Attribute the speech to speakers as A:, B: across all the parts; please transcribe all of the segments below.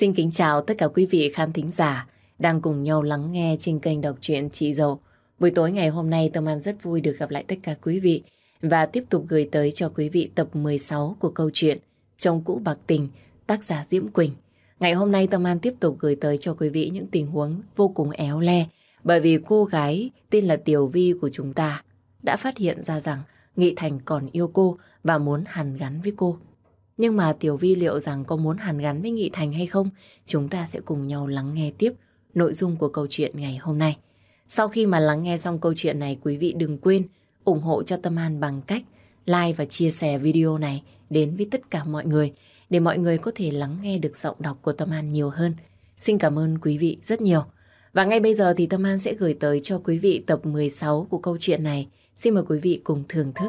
A: Xin kính chào tất cả quý vị khán thính giả đang cùng nhau lắng nghe trên kênh đọc truyện Chị Dậu. Buổi tối ngày hôm nay Tâm An rất vui được gặp lại tất cả quý vị và tiếp tục gửi tới cho quý vị tập 16 của câu chuyện Trong cũ bạc tình, tác giả Diễm Quỳnh. Ngày hôm nay Tâm An tiếp tục gửi tới cho quý vị những tình huống vô cùng éo le bởi vì cô gái tên là Tiểu Vi của chúng ta đã phát hiện ra rằng Nghị Thành còn yêu cô và muốn hàn gắn với cô. Nhưng mà Tiểu Vi liệu rằng có muốn hàn gắn với Nghị Thành hay không? Chúng ta sẽ cùng nhau lắng nghe tiếp nội dung của câu chuyện ngày hôm nay. Sau khi mà lắng nghe xong câu chuyện này, quý vị đừng quên ủng hộ cho Tâm An bằng cách like và chia sẻ video này đến với tất cả mọi người để mọi người có thể lắng nghe được giọng đọc của Tâm An nhiều hơn. Xin cảm ơn quý vị rất nhiều. Và ngay bây giờ thì Tâm An sẽ gửi tới cho quý vị tập 16 của câu chuyện này. Xin mời quý vị cùng thưởng thức.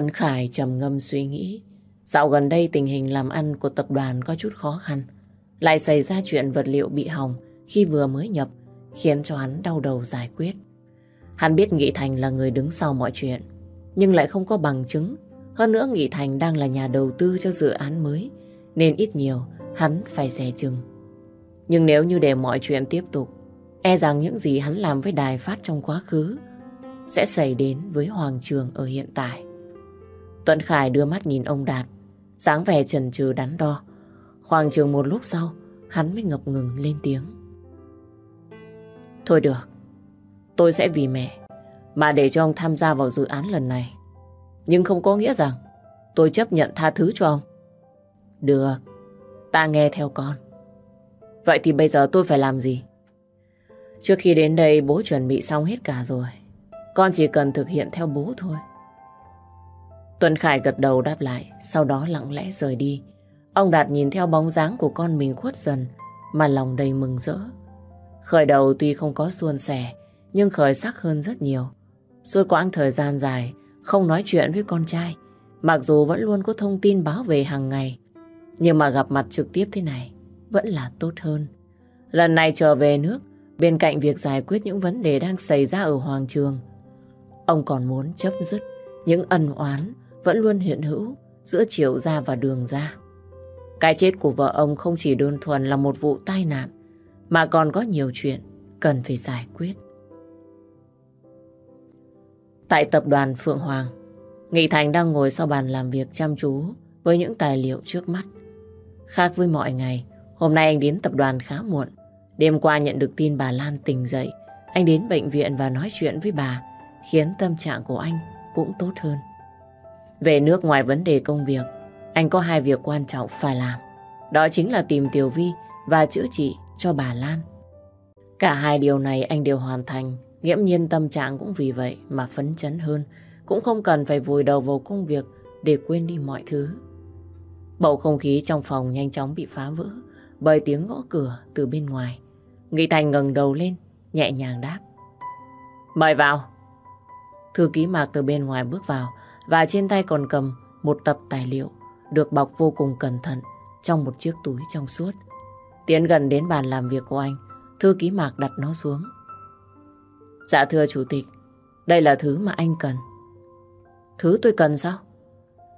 A: Tuấn Khải trầm ngâm suy nghĩ. Dạo gần đây tình hình làm ăn của tập đoàn có chút khó khăn. Lại xảy ra chuyện vật liệu bị hỏng khi vừa mới nhập, khiến cho hắn đau đầu giải quyết. Hắn biết Nghị Thành là người đứng sau mọi chuyện, nhưng lại không có bằng chứng. Hơn nữa Nghị Thành đang là nhà đầu tư cho dự án mới, nên ít nhiều hắn phải rẻ chừng. Nhưng nếu như để mọi chuyện tiếp tục, e rằng những gì hắn làm với đài phát trong quá khứ sẽ xảy đến với Hoàng Trường ở hiện tại. Tuấn Khải đưa mắt nhìn ông Đạt, dáng vẻ chần chừ đắn đo. Khoảng chừng một lúc sau, hắn mới ngập ngừng lên tiếng. Thôi được, tôi sẽ vì mẹ mà để cho ông tham gia vào dự án lần này. Nhưng không có nghĩa rằng tôi chấp nhận tha thứ cho ông. Được, ta nghe theo con. Vậy thì bây giờ tôi phải làm gì? Trước khi đến đây bố chuẩn bị xong hết cả rồi. Con chỉ cần thực hiện theo bố thôi. Tuấn Khải gật đầu đáp lại, sau đó lặng lẽ rời đi. Ông Đạt nhìn theo bóng dáng của con mình khuất dần, mà lòng đầy mừng rỡ. Khởi đầu tuy không có suôn sẻ, nhưng khởi sắc hơn rất nhiều. Suốt quãng thời gian dài, không nói chuyện với con trai, mặc dù vẫn luôn có thông tin báo về hàng ngày. Nhưng mà gặp mặt trực tiếp thế này, vẫn là tốt hơn. Lần này trở về nước, bên cạnh việc giải quyết những vấn đề đang xảy ra ở Hoàng Trường, ông còn muốn chấp dứt những ân oán vẫn luôn hiện hữu giữa chiều ra và đường ra. Cái chết của vợ ông không chỉ đơn thuần là một vụ tai nạn, mà còn có nhiều chuyện cần phải giải quyết. Tại tập đoàn Phượng Hoàng, Nghị Thành đang ngồi sau bàn làm việc chăm chú với những tài liệu trước mắt. Khác với mọi ngày, hôm nay anh đến tập đoàn khá muộn. Đêm qua nhận được tin bà Lan tỉnh dậy, anh đến bệnh viện và nói chuyện với bà, khiến tâm trạng của anh cũng tốt hơn. Về nước ngoài vấn đề công việc, anh có hai việc quan trọng phải làm. Đó chính là tìm Tiểu Vi và chữa trị cho bà Lan. Cả hai điều này anh đều hoàn thành, nghiễm nhiên tâm trạng cũng vì vậy mà phấn chấn hơn, cũng không cần phải vùi đầu vào công việc để quên đi mọi thứ. Bầu không khí trong phòng nhanh chóng bị phá vỡ bởi tiếng gõ cửa từ bên ngoài. Nghị Thành ngẩng đầu lên, nhẹ nhàng đáp. Mời vào. Thư ký Mạc từ bên ngoài bước vào, và trên tay còn cầm một tập tài liệu được bọc vô cùng cẩn thận trong một chiếc túi trong suốt. Tiến gần đến bàn làm việc của anh, thư ký Mạc đặt nó xuống. Dạ thưa chủ tịch, đây là thứ mà anh cần. Thứ tôi cần sao?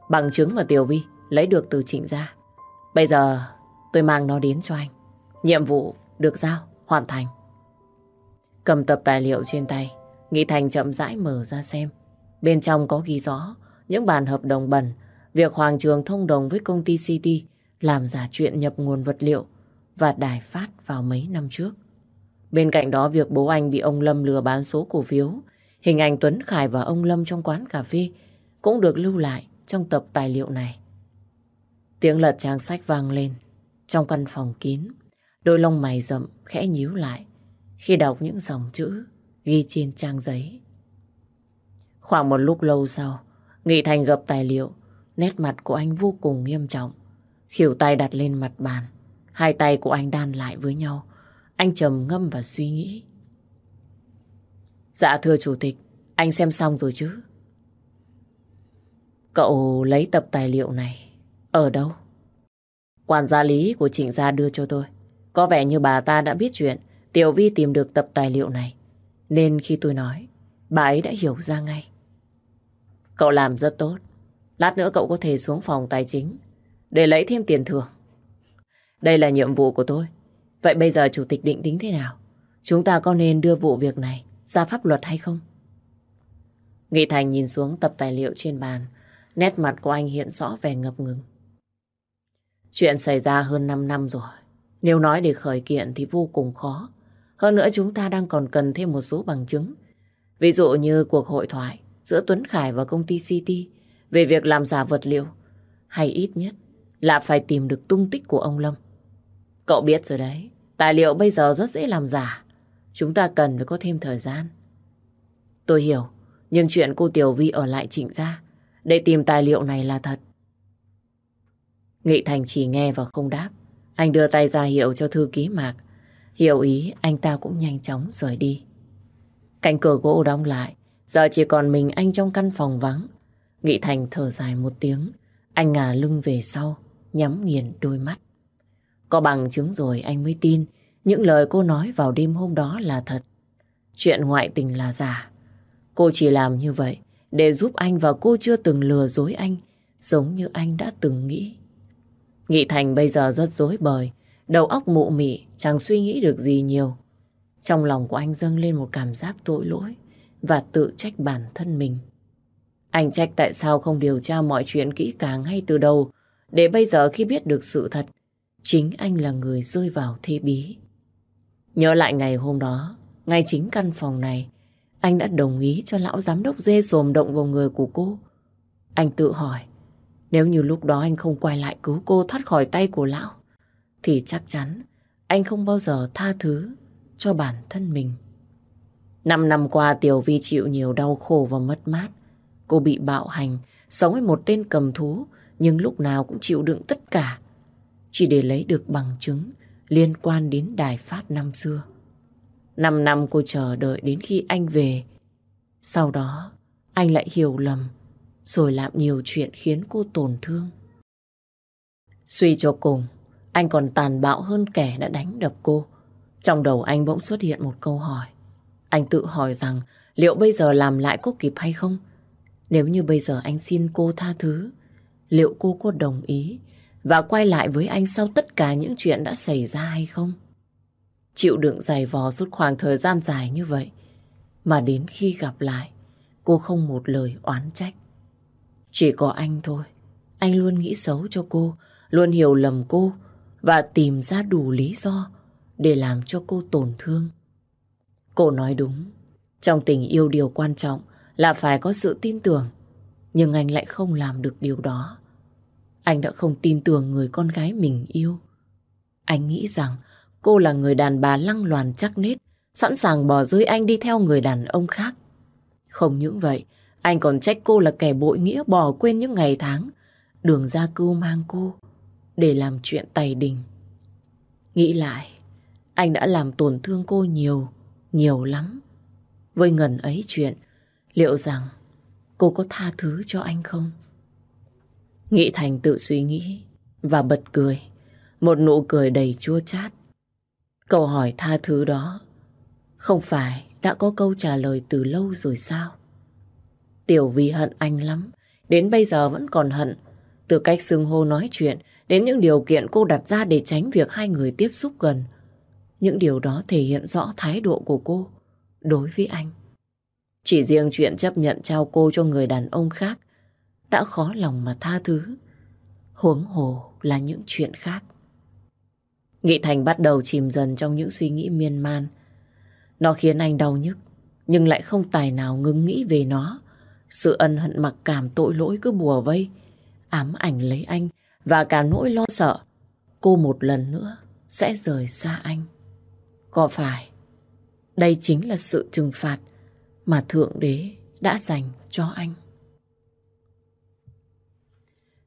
A: Bằng chứng mà Tiểu Vi lấy được từ trịnh gia. Bây giờ tôi mang nó đến cho anh. Nhiệm vụ được giao, hoàn thành. Cầm tập tài liệu trên tay, Nghị Thành chậm rãi mở ra xem. Bên trong có ghi rõ những bản hợp đồng bẩn, việc Hoàng Trường thông đồng với công ty City làm giả chuyện nhập nguồn vật liệu và đài phát vào mấy năm trước. Bên cạnh đó việc bố anh bị ông Lâm lừa bán số cổ phiếu, hình ảnh Tuấn Khải và ông Lâm trong quán cà phê cũng được lưu lại trong tập tài liệu này. Tiếng lật trang sách vang lên trong căn phòng kín, đôi lông mày rậm khẽ nhíu lại khi đọc những dòng chữ ghi trên trang giấy. Khoảng một lúc lâu sau, Nghị Thành gập tài liệu, nét mặt của anh vô cùng nghiêm trọng. Khỉu tay đặt lên mặt bàn, hai tay của anh đan lại với nhau. Anh trầm ngâm và suy nghĩ. Dạ thưa chủ tịch, anh xem xong rồi chứ? Cậu lấy tập tài liệu này, ở đâu? Quản gia lý của trịnh gia đưa cho tôi. Có vẻ như bà ta đã biết chuyện Tiểu Vi tìm được tập tài liệu này. Nên khi tôi nói, bà ấy đã hiểu ra ngay. Cậu làm rất tốt. Lát nữa cậu có thể xuống phòng tài chính để lấy thêm tiền thưởng. Đây là nhiệm vụ của tôi. Vậy bây giờ chủ tịch định tính thế nào? Chúng ta có nên đưa vụ việc này ra pháp luật hay không? Nghị Thành nhìn xuống tập tài liệu trên bàn. Nét mặt của anh hiện rõ vẻ ngập ngừng. Chuyện xảy ra hơn 5 năm rồi. Nếu nói để khởi kiện thì vô cùng khó. Hơn nữa chúng ta đang còn cần thêm một số bằng chứng. Ví dụ như cuộc hội thoại giữa Tuấn Khải và công ty City về việc làm giả vật liệu, hay ít nhất là phải tìm được tung tích của ông Lâm. Cậu biết rồi đấy, tài liệu bây giờ rất dễ làm giả. Chúng ta cần phải có thêm thời gian. Tôi hiểu, nhưng chuyện cô Tiểu Vi ở lại trịnh gia để tìm tài liệu này là thật. Nghị Thành chỉ nghe và không đáp. Anh đưa tay ra hiệu cho thư ký Mạc. Hiểu ý, anh ta cũng nhanh chóng rời đi. Cánh cửa gỗ đóng lại. Giờ chỉ còn mình anh trong căn phòng vắng. Nghị Thành thở dài một tiếng. Anh ngả lưng về sau, nhắm nghiền đôi mắt. Có bằng chứng rồi anh mới tin những lời cô nói vào đêm hôm đó là thật. Chuyện ngoại tình là giả. Cô chỉ làm như vậy để giúp anh và cô chưa từng lừa dối anh giống như anh đã từng nghĩ. Nghị Thành bây giờ rất dối bời, đầu óc mụ mị, chẳng suy nghĩ được gì nhiều. Trong lòng của anh dâng lên một cảm giác tội lỗi và tự trách bản thân mình. Anh trách tại sao không điều tra mọi chuyện kỹ càng ngay từ đầu, để bây giờ khi biết được sự thật, chính anh là người rơi vào thế bí. Nhớ lại ngày hôm đó, ngay chính căn phòng này, anh đã đồng ý cho lão giám đốc dê xồm động vào người của cô. Anh tự hỏi, nếu như lúc đó anh không quay lại cứu cô thoát khỏi tay của lão, thì chắc chắn anh không bao giờ tha thứ cho bản thân mình. Năm năm qua Tiểu Vi chịu nhiều đau khổ và mất mát. Cô bị bạo hành, sống với một tên cầm thú, nhưng lúc nào cũng chịu đựng tất cả. Chỉ để lấy được bằng chứng liên quan đến đài phát năm xưa. Năm năm cô chờ đợi đến khi anh về. Sau đó, anh lại hiểu lầm, rồi làm nhiều chuyện khiến cô tổn thương. Suy cho cùng, anh còn tàn bạo hơn kẻ đã đánh đập cô. Trong đầu anh bỗng xuất hiện một câu hỏi. Anh tự hỏi rằng liệu bây giờ làm lại có kịp hay không? Nếu như bây giờ anh xin cô tha thứ, liệu cô có đồng ý và quay lại với anh sau tất cả những chuyện đã xảy ra hay không? Chịu đựng dài vò suốt khoảng thời gian dài như vậy, mà đến khi gặp lại, cô không một lời oán trách. Chỉ có anh thôi, anh luôn nghĩ xấu cho cô, luôn hiểu lầm cô và tìm ra đủ lý do để làm cho cô tổn thương. Cô nói đúng. Trong tình yêu điều quan trọng là phải có sự tin tưởng. Nhưng anh lại không làm được điều đó. Anh đã không tin tưởng người con gái mình yêu. Anh nghĩ rằng cô là người đàn bà lăng loàn chắc nết, sẵn sàng bỏ rơi anh đi theo người đàn ông khác. Không những vậy, anh còn trách cô là kẻ bội nghĩa bỏ quên những ngày tháng. Đường ra cưu mang cô để làm chuyện tày đình. Nghĩ lại, anh đã làm tổn thương cô nhiều nhiều lắm. Với ngần ấy chuyện, liệu rằng cô có tha thứ cho anh không? Nghĩ Thành tự suy nghĩ và bật cười, một nụ cười đầy chua chát. Câu hỏi tha thứ đó không phải đã có câu trả lời từ lâu rồi sao? Tiểu Vi hận anh lắm, đến bây giờ vẫn còn hận. Từ cách xưng hô nói chuyện đến những điều kiện cô đặt ra để tránh việc hai người tiếp xúc gần, những điều đó thể hiện rõ thái độ của cô đối với anh. Chỉ riêng chuyện chấp nhận trao cô cho người đàn ông khác đã khó lòng mà tha thứ. Huống hồ là những chuyện khác. Nghị Thành bắt đầu chìm dần trong những suy nghĩ miên man. Nó khiến anh đau nhức, nhưng lại không tài nào ngừng nghĩ về nó. Sự ân hận mặc cảm tội lỗi cứ bùa vây, ám ảnh lấy anh và cả nỗi lo sợ. Cô một lần nữa sẽ rời xa anh. Có phải đây chính là sự trừng phạt mà Thượng Đế đã dành cho anh?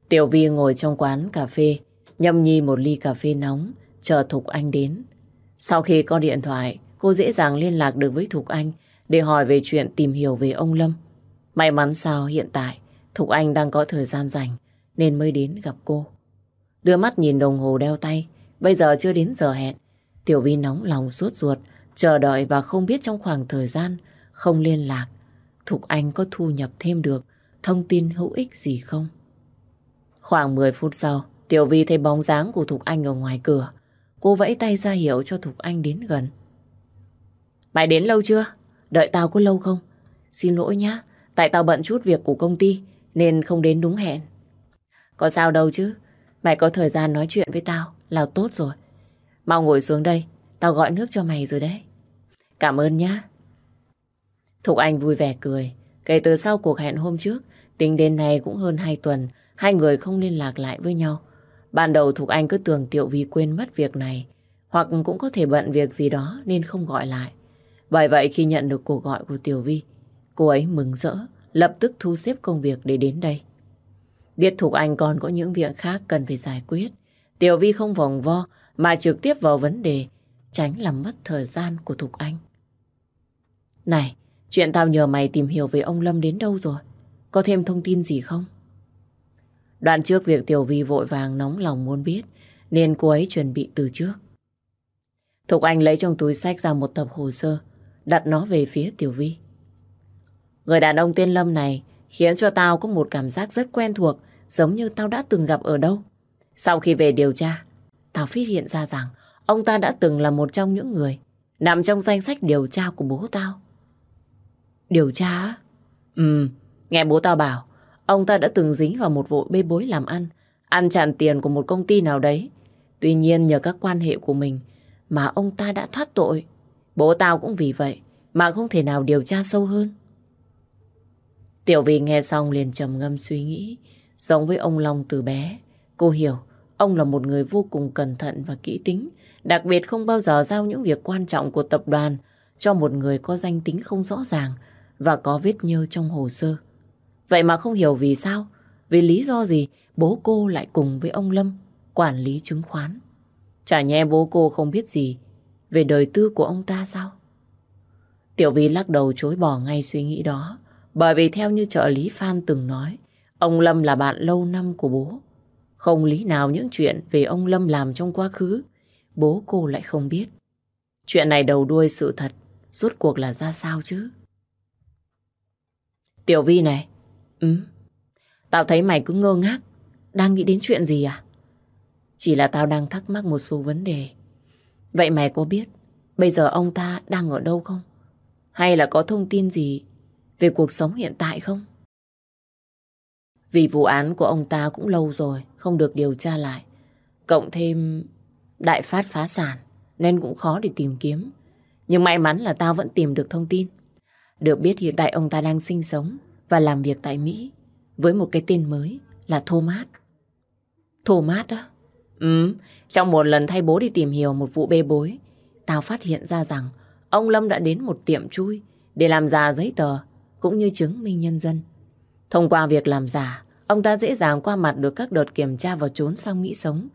A: Tiểu Vi ngồi trong quán cà phê, nhâm nhi một ly cà phê nóng, chờ Thục Anh đến. Sau khi có điện thoại, cô dễ dàng liên lạc được với Thục Anh để hỏi về chuyện tìm hiểu về ông Lâm. May mắn sao hiện tại, Thục Anh đang có thời gian rảnh nên mới đến gặp cô. Đưa mắt nhìn đồng hồ đeo tay, bây giờ chưa đến giờ hẹn, Tiểu Vi nóng lòng suốt ruột, chờ đợi và không biết trong khoảng thời gian không liên lạc, Thục Anh có thu nhập thêm được thông tin hữu ích gì không. Khoảng 10 phút sau, Tiểu Vi thấy bóng dáng của Thục Anh ở ngoài cửa. Cô vẫy tay ra hiệu cho Thục Anh đến gần. Mày đến lâu chưa? Đợi tao có lâu không? Xin lỗi nhá, tại tao bận chút việc của công ty nên không đến đúng hẹn. Có sao đâu chứ, mày có thời gian nói chuyện với tao là tốt rồi. Mau ngồi xuống đây, tao gọi nước cho mày rồi đấy. Cảm ơn nhá. Thục Anh vui vẻ cười. Kể từ sau cuộc hẹn hôm trước, tính đến nay cũng hơn hai tuần, hai người không liên lạc lại với nhau. Ban đầu Thục Anh cứ tưởng Tiểu Vy quên mất việc này, hoặc cũng có thể bận việc gì đó nên không gọi lại. Bởi vậy khi nhận được cuộc gọi của Tiểu Vi, cô ấy mừng rỡ, lập tức thu xếp công việc để đến đây. Biết Thục Anh còn có những việc khác cần phải giải quyết, Tiểu Vi không vòng vo mà trực tiếp vào vấn đề, tránh làm mất thời gian của Thục Anh. Này, chuyện tao nhờ mày tìm hiểu về ông Lâm đến đâu rồi? Có thêm thông tin gì không? Đoạn trước việc Tiểu Vi vội vàng nóng lòng muốn biết, nên cô ấy chuẩn bị từ trước. Thục Anh lấy trong túi sách ra một tập hồ sơ, đặt nó về phía Tiểu Vi. Người đàn ông tên Lâm này khiến cho tao có một cảm giác rất quen thuộc, giống như tao đã từng gặp ở đâu. Sau khi về điều tra, tao phát hiện ra rằng ông ta đã từng là một trong những người nằm trong danh sách điều tra của bố tao. Điều tra? Ừ, nghe bố tao bảo, ông ta đã từng dính vào một vụ bê bối làm ăn, ăn chặn tiền của một công ty nào đấy. Tuy nhiên nhờ các quan hệ của mình mà ông ta đã thoát tội. Bố tao cũng vì vậy mà không thể nào điều tra sâu hơn. Tiểu Vy nghe xong liền trầm ngâm suy nghĩ, giống với ông Long từ bé. Cô hiểu, Ông là một người vô cùng cẩn thận và kỹ tính, đặc biệt không bao giờ giao những việc quan trọng của tập đoàn cho một người có danh tính không rõ ràng và có vết nhơ trong hồ sơ. Vậy mà không hiểu vì sao, vì lý do gì bố cô lại cùng với ông Lâm quản lý chứng khoán. Chả nhẽ bố cô không biết gì về đời tư của ông ta sao? Tiểu Vi lắc đầu chối bỏ ngay suy nghĩ đó, bởi vì theo như trợ lý Phan từng nói, ông Lâm là bạn lâu năm của bố. Không lý nào những chuyện về ông Lâm làm trong quá khứ, bố cô lại không biết. Chuyện này đầu đuôi sự thật, rốt cuộc là ra sao chứ? Tiểu Vi này, ừ, tao thấy mày cứ ngơ ngác, đang nghĩ đến chuyện gì à? Chỉ là tao đang thắc mắc một số vấn đề. Vậy mày có biết bây giờ ông ta đang ở đâu không? Hay là có thông tin gì về cuộc sống hiện tại không? Vì vụ án của ông ta cũng lâu rồi, không được điều tra lại. Cộng thêm đại phát phá sản, nên cũng khó để tìm kiếm. Nhưng may mắn là tao vẫn tìm được thông tin. Được biết hiện tại ông ta đang sinh sống và làm việc tại Mỹ với một cái tên mới là Thomas. Thomas á Ừ, trong một lần thay bố đi tìm hiểu một vụ bê bối, tao phát hiện ra rằng ông Lâm đã đến một tiệm chui để làm giả giấy tờ cũng như chứng minh nhân dân. Thông qua việc làm giả, Ông ta dễ dàng qua mặt được các đợt kiểm tra và trốn sang Mỹ sống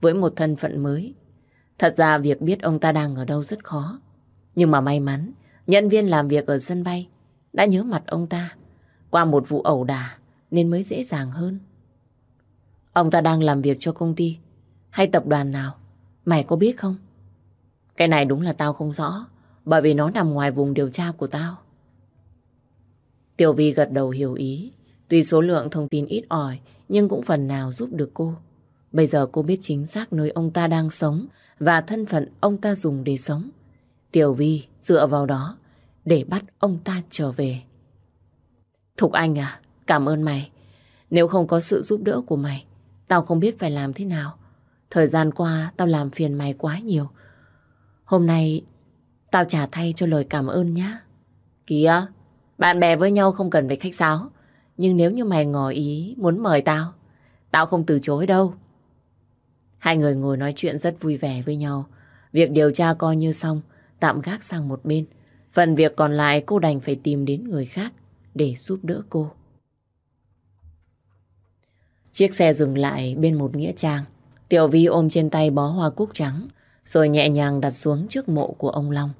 A: với một thân phận mới. Thật ra việc biết ông ta đang ở đâu rất khó. Nhưng mà may mắn, nhân viên làm việc ở sân bay đã nhớ mặt ông ta qua một vụ ẩu đả nên mới dễ dàng hơn. Ông ta đang làm việc cho công ty hay tập đoàn nào? Mày có biết không? Cái này đúng là tao không rõ bởi vì nó nằm ngoài vùng điều tra của tao. Tiểu Vi gật đầu hiểu ý Tuy số lượng thông tin ít ỏi, nhưng cũng phần nào giúp được cô. Bây giờ cô biết chính xác nơi ông ta đang sống và thân phận ông ta dùng để sống. Tiểu Vi dựa vào đó để bắt ông ta trở về. Thục Anh à, cảm ơn mày. Nếu không có sự giúp đỡ của mày, tao không biết phải làm thế nào. Thời gian qua tao làm phiền mày quá nhiều. Hôm nay tao trả thay cho lời cảm ơn nhá. Kìa, bạn bè với nhau không cần phải khách sáo. Nhưng nếu như mày ngỏ ý muốn mời tao, tao không từ chối đâu. Hai người ngồi nói chuyện rất vui vẻ với nhau. Việc điều tra coi như xong, tạm gác sang một bên. Phần việc còn lại cô đành phải tìm đến người khác để giúp đỡ cô. Chiếc xe dừng lại bên một nghĩa trang. Tiểu Vi ôm trên tay bó hoa cúc trắng, rồi nhẹ nhàng đặt xuống trước mộ của ông Long.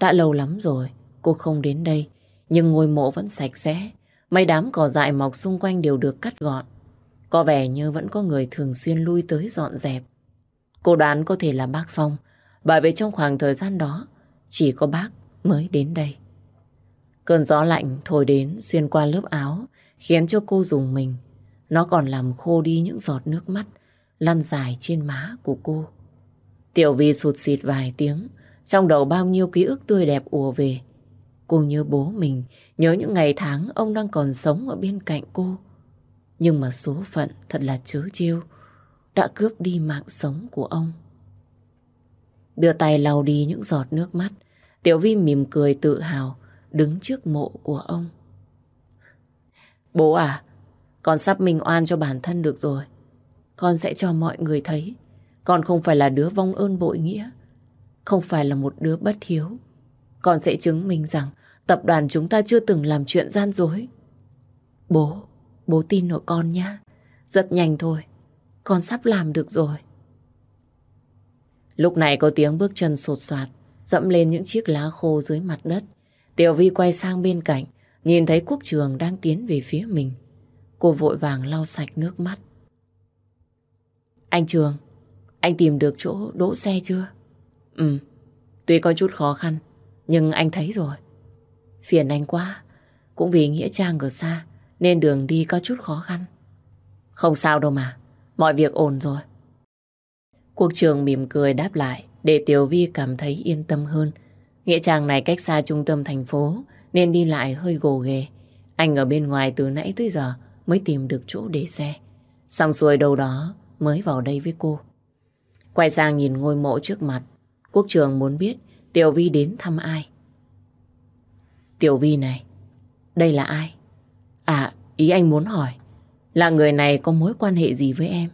A: Đã lâu lắm rồi, cô không đến đây, nhưng ngôi mộ vẫn sạch sẽ, Mấy đám cỏ dại mọc xung quanh đều được cắt gọn. Có vẻ như vẫn có người thường xuyên lui tới dọn dẹp. Cô đoán có thể là bác Phong, bởi vì trong khoảng thời gian đó, chỉ có bác mới đến đây. Cơn gió lạnh thổi đến xuyên qua lớp áo, khiến cho cô dùng mình. Nó còn làm khô đi những giọt nước mắt lăn dài trên má của cô. Tiểu Vi sụt xịt vài tiếng, trong đầu bao nhiêu ký ức tươi đẹp ùa về. Cô nhớ bố mình, nhớ những ngày tháng ông đang còn sống ở bên cạnh cô. Nhưng mà số phận thật là chớ chiêu, đã cướp đi mạng sống của ông. Đưa tay lau đi những giọt nước mắt, Tiểu Vi mỉm cười tự hào đứng trước mộ của ông. Bố à, con sắp mình oan cho bản thân được rồi. Con sẽ cho mọi người thấy con không phải là đứa vong ơn bội nghĩa, không phải là một đứa bất hiếu. Con sẽ chứng minh rằng Tập đoàn chúng ta chưa từng làm chuyện gian dối. Bố, bố tin nội con nhá. Rất nhanh thôi, con sắp làm được rồi. Lúc này có tiếng bước chân sột soạt, dẫm lên những chiếc lá khô dưới mặt đất. Tiểu Vi quay sang bên cạnh, nhìn thấy Quốc Trường đang tiến về phía mình. Cô vội vàng lau sạch nước mắt. Anh Trường, anh tìm được chỗ đỗ xe chưa? Ừ, tuy có chút khó khăn, nhưng anh thấy rồi. Phiền anh quá. Cũng vì Nghĩa Trang ở xa, nên đường đi có chút khó khăn. Không sao đâu mà, mọi việc ổn rồi. quốc trường mỉm cười đáp lại để Tiểu Vi cảm thấy yên tâm hơn. Nghĩa Trang này cách xa trung tâm thành phố nên đi lại hơi gồ ghề. Anh ở bên ngoài từ nãy tới giờ mới tìm được chỗ để xe. Xong xuôi đâu đó mới vào đây với cô. Quay sang nhìn ngôi mộ trước mặt. Quốc trường muốn biết Tiểu Vi đến thăm ai. Tiểu Vi này, đây là ai? À, ý anh muốn hỏi, là người này có mối quan hệ gì với em?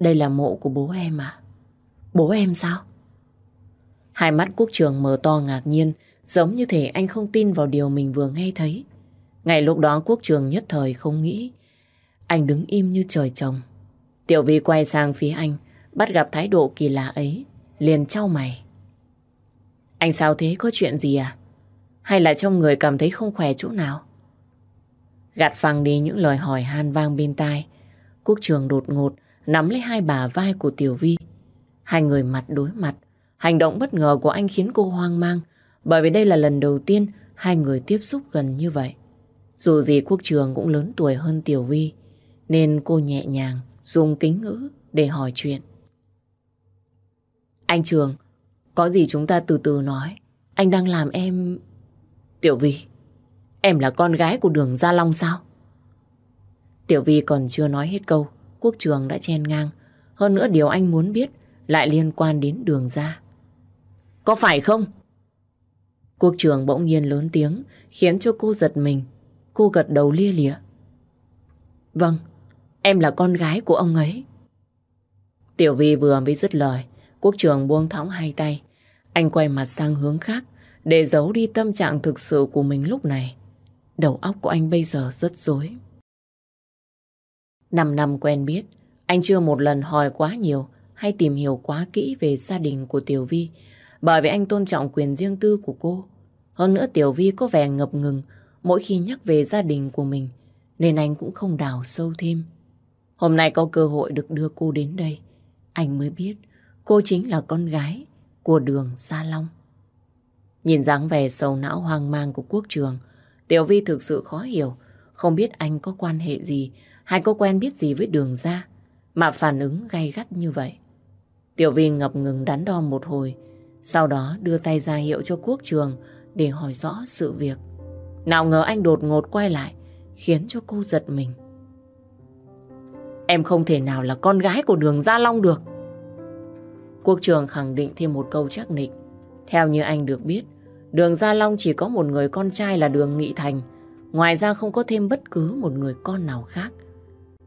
A: Đây là mộ của bố em à? Bố em sao? Hai mắt quốc trường mở to ngạc nhiên, giống như thể anh không tin vào điều mình vừa nghe thấy. Ngày lúc đó quốc trường nhất thời không nghĩ. Anh đứng im như trời trồng. Tiểu Vi quay sang phía anh, bắt gặp thái độ kỳ lạ ấy, liền trao mày. Anh sao thế, có chuyện gì à? hay là trong người cảm thấy không khỏe chỗ nào? Gạt phăng đi những lời hỏi han vang bên tai, Quốc trường đột ngột nắm lấy hai bà vai của Tiểu Vi. Hai người mặt đối mặt, hành động bất ngờ của anh khiến cô hoang mang, bởi vì đây là lần đầu tiên hai người tiếp xúc gần như vậy. Dù gì Quốc trường cũng lớn tuổi hơn Tiểu Vi, nên cô nhẹ nhàng dùng kính ngữ để hỏi chuyện. Anh Trường, có gì chúng ta từ từ nói. Anh đang làm em... Tiểu Vi, em là con gái của đường Gia Long sao? Tiểu Vi còn chưa nói hết câu, quốc trường đã chen ngang. Hơn nữa điều anh muốn biết lại liên quan đến đường Gia. Có phải không? Quốc trường bỗng nhiên lớn tiếng, khiến cho cô giật mình. Cô gật đầu lia lịa. Vâng, em là con gái của ông ấy. Tiểu Vi vừa mới dứt lời, quốc trường buông thõng hai tay. Anh quay mặt sang hướng khác, để giấu đi tâm trạng thực sự của mình lúc này. Đầu óc của anh bây giờ rất rối. Năm năm quen biết, anh chưa một lần hỏi quá nhiều hay tìm hiểu quá kỹ về gia đình của Tiểu Vi, bởi vì anh tôn trọng quyền riêng tư của cô. Hơn nữa Tiểu Vi có vẻ ngập ngừng mỗi khi nhắc về gia đình của mình, nên anh cũng không đào sâu thêm. Hôm nay có cơ hội được đưa cô đến đây, anh mới biết cô chính là con gái của đường Sa Long. Nhìn dáng vẻ sầu não hoang mang của quốc trường, Tiểu Vi thực sự khó hiểu, không biết anh có quan hệ gì hay có quen biết gì với đường ra mà phản ứng gay gắt như vậy. Tiểu Vi ngập ngừng đắn đo một hồi, sau đó đưa tay ra hiệu cho quốc trường để hỏi rõ sự việc. Nào ngờ anh đột ngột quay lại, khiến cho cô giật mình. Em không thể nào là con gái của đường Gia Long được. Quốc trường khẳng định thêm một câu chắc nịch, theo như anh được biết, đường Gia Long chỉ có một người con trai là đường Nghị Thành. Ngoài ra không có thêm bất cứ một người con nào khác.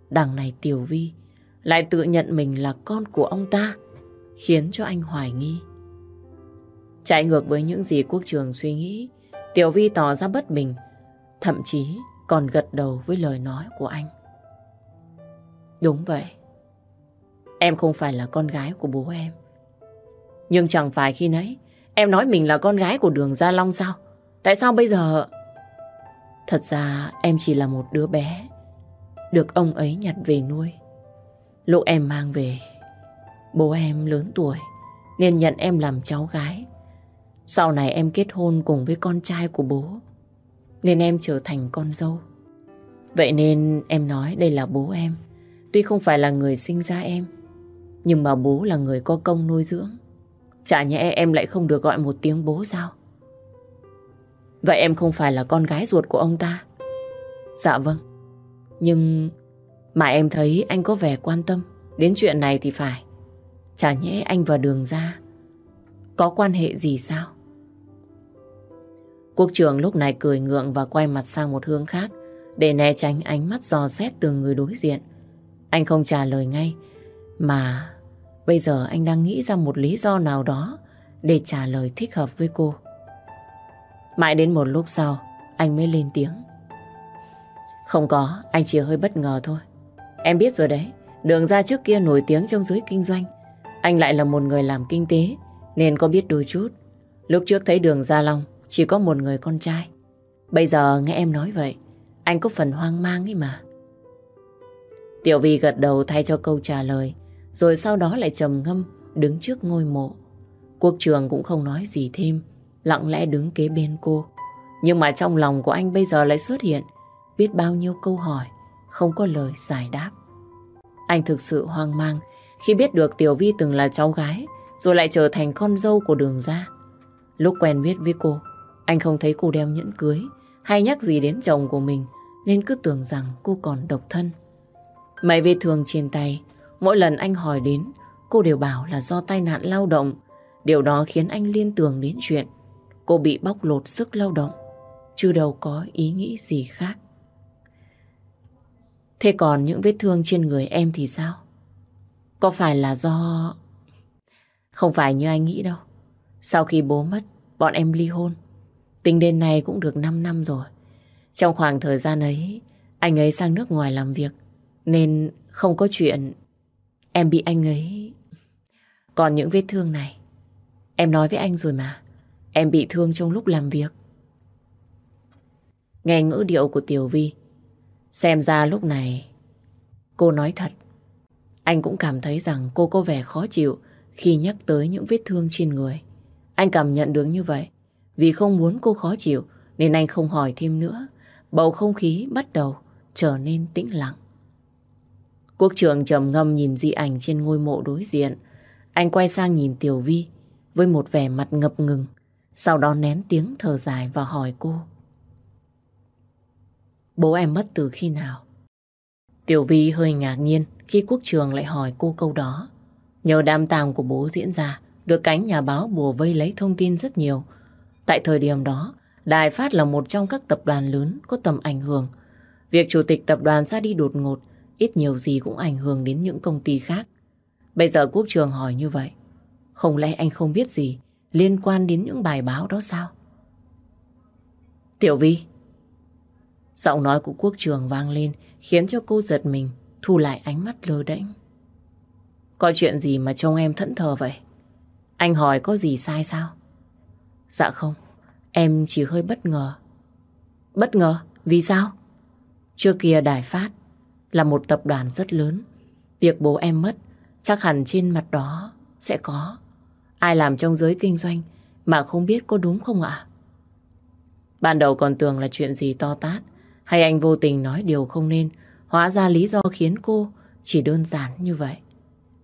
A: Đằng này Tiểu Vi lại tự nhận mình là con của ông ta, khiến cho anh hoài nghi. Trái ngược với những gì quốc trường suy nghĩ, Tiểu Vi tỏ ra bất bình, thậm chí còn gật đầu với lời nói của anh. Đúng vậy, em không phải là con gái của bố em. Nhưng chẳng phải khi nãy Em nói mình là con gái của đường Gia Long sao? Tại sao bây giờ... Thật ra em chỉ là một đứa bé Được ông ấy nhặt về nuôi Lúc em mang về Bố em lớn tuổi Nên nhận em làm cháu gái Sau này em kết hôn cùng với con trai của bố Nên em trở thành con dâu Vậy nên em nói đây là bố em Tuy không phải là người sinh ra em Nhưng mà bố là người có công nuôi dưỡng Chả nhẽ em lại không được gọi một tiếng bố sao? Vậy em không phải là con gái ruột của ông ta? Dạ vâng. Nhưng mà em thấy anh có vẻ quan tâm đến chuyện này thì phải. Chả nhẽ anh và Đường ra có quan hệ gì sao? Quốc trưởng lúc này cười ngượng và quay mặt sang một hướng khác để né tránh ánh mắt dò xét từ người đối diện. Anh không trả lời ngay mà Bây giờ anh đang nghĩ ra một lý do nào đó để trả lời thích hợp với cô. Mãi đến một lúc sau, anh mới lên tiếng. Không có, anh chỉ hơi bất ngờ thôi. Em biết rồi đấy, đường ra trước kia nổi tiếng trong giới kinh doanh. Anh lại là một người làm kinh tế, nên có biết đôi chút. Lúc trước thấy đường Gia Long chỉ có một người con trai. Bây giờ nghe em nói vậy, anh có phần hoang mang ấy mà. Tiểu Vi gật đầu thay cho câu trả lời, rồi sau đó lại trầm ngâm đứng trước ngôi mộ. Quốc trường cũng không nói gì thêm, lặng lẽ đứng kế bên cô. Nhưng mà trong lòng của anh bây giờ lại xuất hiện biết bao nhiêu câu hỏi, không có lời giải đáp. Anh thực sự hoang mang khi biết được Tiểu Vi từng là cháu gái, rồi lại trở thành con dâu của đường gia. Lúc quen biết với cô, anh không thấy cô đeo nhẫn cưới hay nhắc gì đến chồng của mình, nên cứ tưởng rằng cô còn độc thân. Mấy vết thương trên tay Mỗi lần anh hỏi đến, cô đều bảo là do tai nạn lao động. Điều đó khiến anh liên tưởng đến chuyện cô bị bóc lột sức lao động, chứ đâu có ý nghĩ gì khác. Thế còn những vết thương trên người em thì sao? Có phải là do... Không phải như anh nghĩ đâu. Sau khi bố mất, bọn em ly hôn. Tính đến nay cũng được 5 năm rồi. Trong khoảng thời gian ấy, anh ấy sang nước ngoài làm việc, nên không có chuyện Em bị anh ấy... Còn những vết thương này, em nói với anh rồi mà. Em bị thương trong lúc làm việc. Nghe ngữ điệu của Tiểu Vi, xem ra lúc này cô nói thật. Anh cũng cảm thấy rằng cô có vẻ khó chịu khi nhắc tới những vết thương trên người. Anh cảm nhận được như vậy. Vì không muốn cô khó chịu nên anh không hỏi thêm nữa. Bầu không khí bắt đầu trở nên tĩnh lặng. Quốc trường trầm ngâm nhìn di ảnh trên ngôi mộ đối diện. Anh quay sang nhìn Tiểu Vi với một vẻ mặt ngập ngừng. Sau đó nén tiếng thở dài và hỏi cô. Bố em mất từ khi nào? Tiểu Vi hơi ngạc nhiên khi quốc trường lại hỏi cô câu đó. Nhờ đám tàng của bố diễn ra, được cánh nhà báo bùa vây lấy thông tin rất nhiều. Tại thời điểm đó, Đài Phát là một trong các tập đoàn lớn có tầm ảnh hưởng. Việc chủ tịch tập đoàn ra đi đột ngột ít nhiều gì cũng ảnh hưởng đến những công ty khác. Bây giờ Quốc Trường hỏi như vậy, không lẽ anh không biết gì liên quan đến những bài báo đó sao? Tiểu Vi Giọng nói của Quốc Trường vang lên khiến cho cô giật mình, thu lại ánh mắt lơ đễnh. Có chuyện gì mà trông em thẫn thờ vậy? Anh hỏi có gì sai sao? Dạ không, em chỉ hơi bất ngờ. Bất ngờ? Vì sao? Trước kia Đài Phát là một tập đoàn rất lớn. Việc bố em mất, chắc hẳn trên mặt đó sẽ có. Ai làm trong giới kinh doanh mà không biết có đúng không ạ? Ban đầu còn tưởng là chuyện gì to tát, hay anh vô tình nói điều không nên, hóa ra lý do khiến cô chỉ đơn giản như vậy.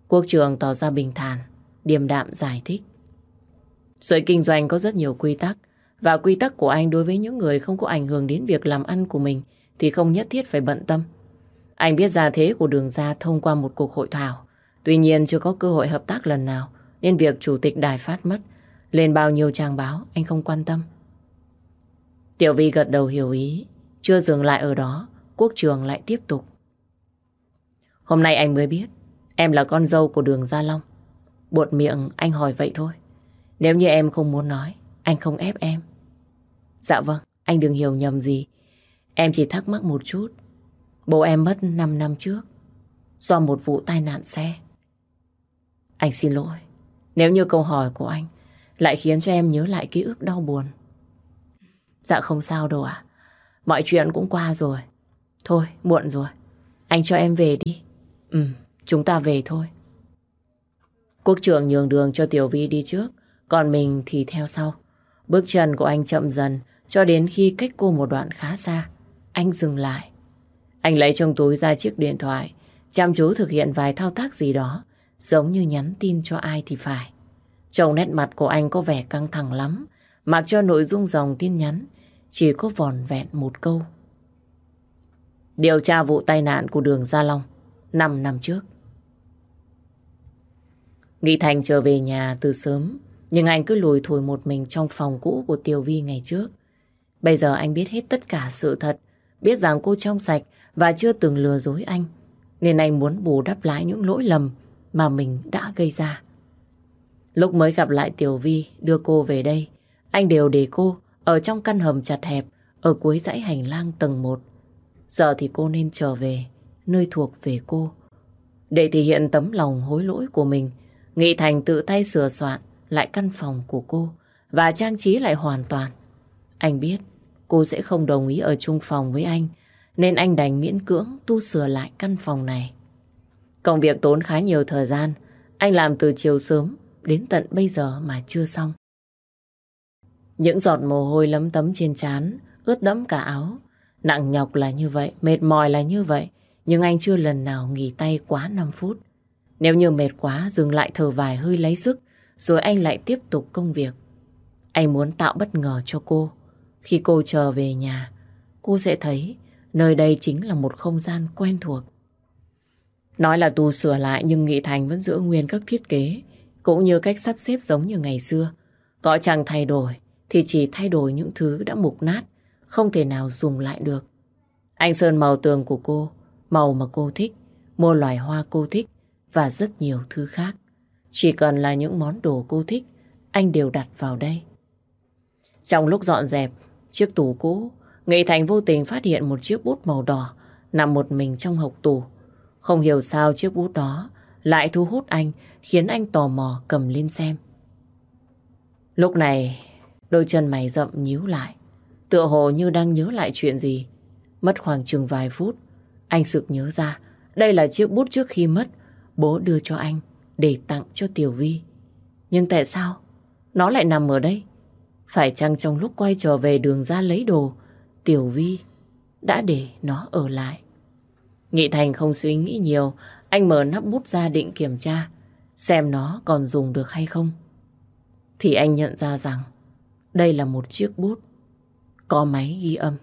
A: Quốc trường tỏ ra bình thản, điềm đạm giải thích. Giới kinh doanh có rất nhiều quy tắc, và quy tắc của anh đối với những người không có ảnh hưởng đến việc làm ăn của mình thì không nhất thiết phải bận tâm. Anh biết ra thế của đường ra thông qua một cuộc hội thảo. Tuy nhiên chưa có cơ hội hợp tác lần nào, nên việc chủ tịch đài phát mất. Lên bao nhiêu trang báo, anh không quan tâm. Tiểu Vi gật đầu hiểu ý. Chưa dừng lại ở đó, quốc trường lại tiếp tục. Hôm nay anh mới biết, em là con dâu của đường Gia Long. Buột miệng anh hỏi vậy thôi. Nếu như em không muốn nói, anh không ép em. Dạ vâng, anh đừng hiểu nhầm gì. Em chỉ thắc mắc một chút, Bố em mất 5 năm trước do một vụ tai nạn xe. Anh xin lỗi nếu như câu hỏi của anh lại khiến cho em nhớ lại ký ức đau buồn. Dạ không sao đâu ạ. Mọi chuyện cũng qua rồi. Thôi, muộn rồi. Anh cho em về đi. Ừ, chúng ta về thôi. Quốc trưởng nhường đường cho Tiểu Vi đi trước, còn mình thì theo sau. Bước chân của anh chậm dần cho đến khi cách cô một đoạn khá xa. Anh dừng lại. Anh lấy trong túi ra chiếc điện thoại, chăm chú thực hiện vài thao tác gì đó, giống như nhắn tin cho ai thì phải. Trông nét mặt của anh có vẻ căng thẳng lắm, mặc cho nội dung dòng tin nhắn, chỉ có vòn vẹn một câu. Điều tra vụ tai nạn của đường Gia Long 5 năm trước. Nghị Thành trở về nhà từ sớm, nhưng anh cứ lùi thủi một mình trong phòng cũ của Tiểu Vi ngày trước. Bây giờ anh biết hết tất cả sự thật biết rằng cô trong sạch và chưa từng lừa dối anh, nên anh muốn bù đắp lại những lỗi lầm mà mình đã gây ra. Lúc mới gặp lại Tiểu Vi đưa cô về đây, anh đều để cô ở trong căn hầm chặt hẹp ở cuối dãy hành lang tầng 1. Giờ thì cô nên trở về, nơi thuộc về cô. Để thể hiện tấm lòng hối lỗi của mình, Nghị Thành tự tay sửa soạn lại căn phòng của cô và trang trí lại hoàn toàn. Anh biết cô sẽ không đồng ý ở chung phòng với anh, nên anh đành miễn cưỡng tu sửa lại căn phòng này. Công việc tốn khá nhiều thời gian, anh làm từ chiều sớm đến tận bây giờ mà chưa xong. Những giọt mồ hôi lấm tấm trên trán, ướt đẫm cả áo. Nặng nhọc là như vậy, mệt mỏi là như vậy, nhưng anh chưa lần nào nghỉ tay quá 5 phút. Nếu như mệt quá, dừng lại thở vài hơi lấy sức, rồi anh lại tiếp tục công việc. Anh muốn tạo bất ngờ cho cô. Khi cô trở về nhà, cô sẽ thấy nơi đây chính là một không gian quen thuộc. Nói là tu sửa lại nhưng Nghị Thành vẫn giữ nguyên các thiết kế, cũng như cách sắp xếp giống như ngày xưa. Có chẳng thay đổi thì chỉ thay đổi những thứ đã mục nát, không thể nào dùng lại được. Anh Sơn màu tường của cô, màu mà cô thích, mua loài hoa cô thích và rất nhiều thứ khác. Chỉ cần là những món đồ cô thích, anh đều đặt vào đây. Trong lúc dọn dẹp, Chiếc tủ cũ, Nghị Thành vô tình phát hiện một chiếc bút màu đỏ nằm một mình trong hộc tủ. Không hiểu sao chiếc bút đó lại thu hút anh, khiến anh tò mò cầm lên xem. Lúc này, đôi chân mày rậm nhíu lại, tựa hồ như đang nhớ lại chuyện gì. Mất khoảng chừng vài phút, anh sực nhớ ra, đây là chiếc bút trước khi mất, bố đưa cho anh để tặng cho Tiểu Vi. Nhưng tại sao nó lại nằm ở đây? Phải chăng trong lúc quay trở về đường ra lấy đồ, Tiểu Vi đã để nó ở lại. Nghị Thành không suy nghĩ nhiều, anh mở nắp bút ra định kiểm tra, xem nó còn dùng được hay không. Thì anh nhận ra rằng đây là một chiếc bút có máy ghi âm.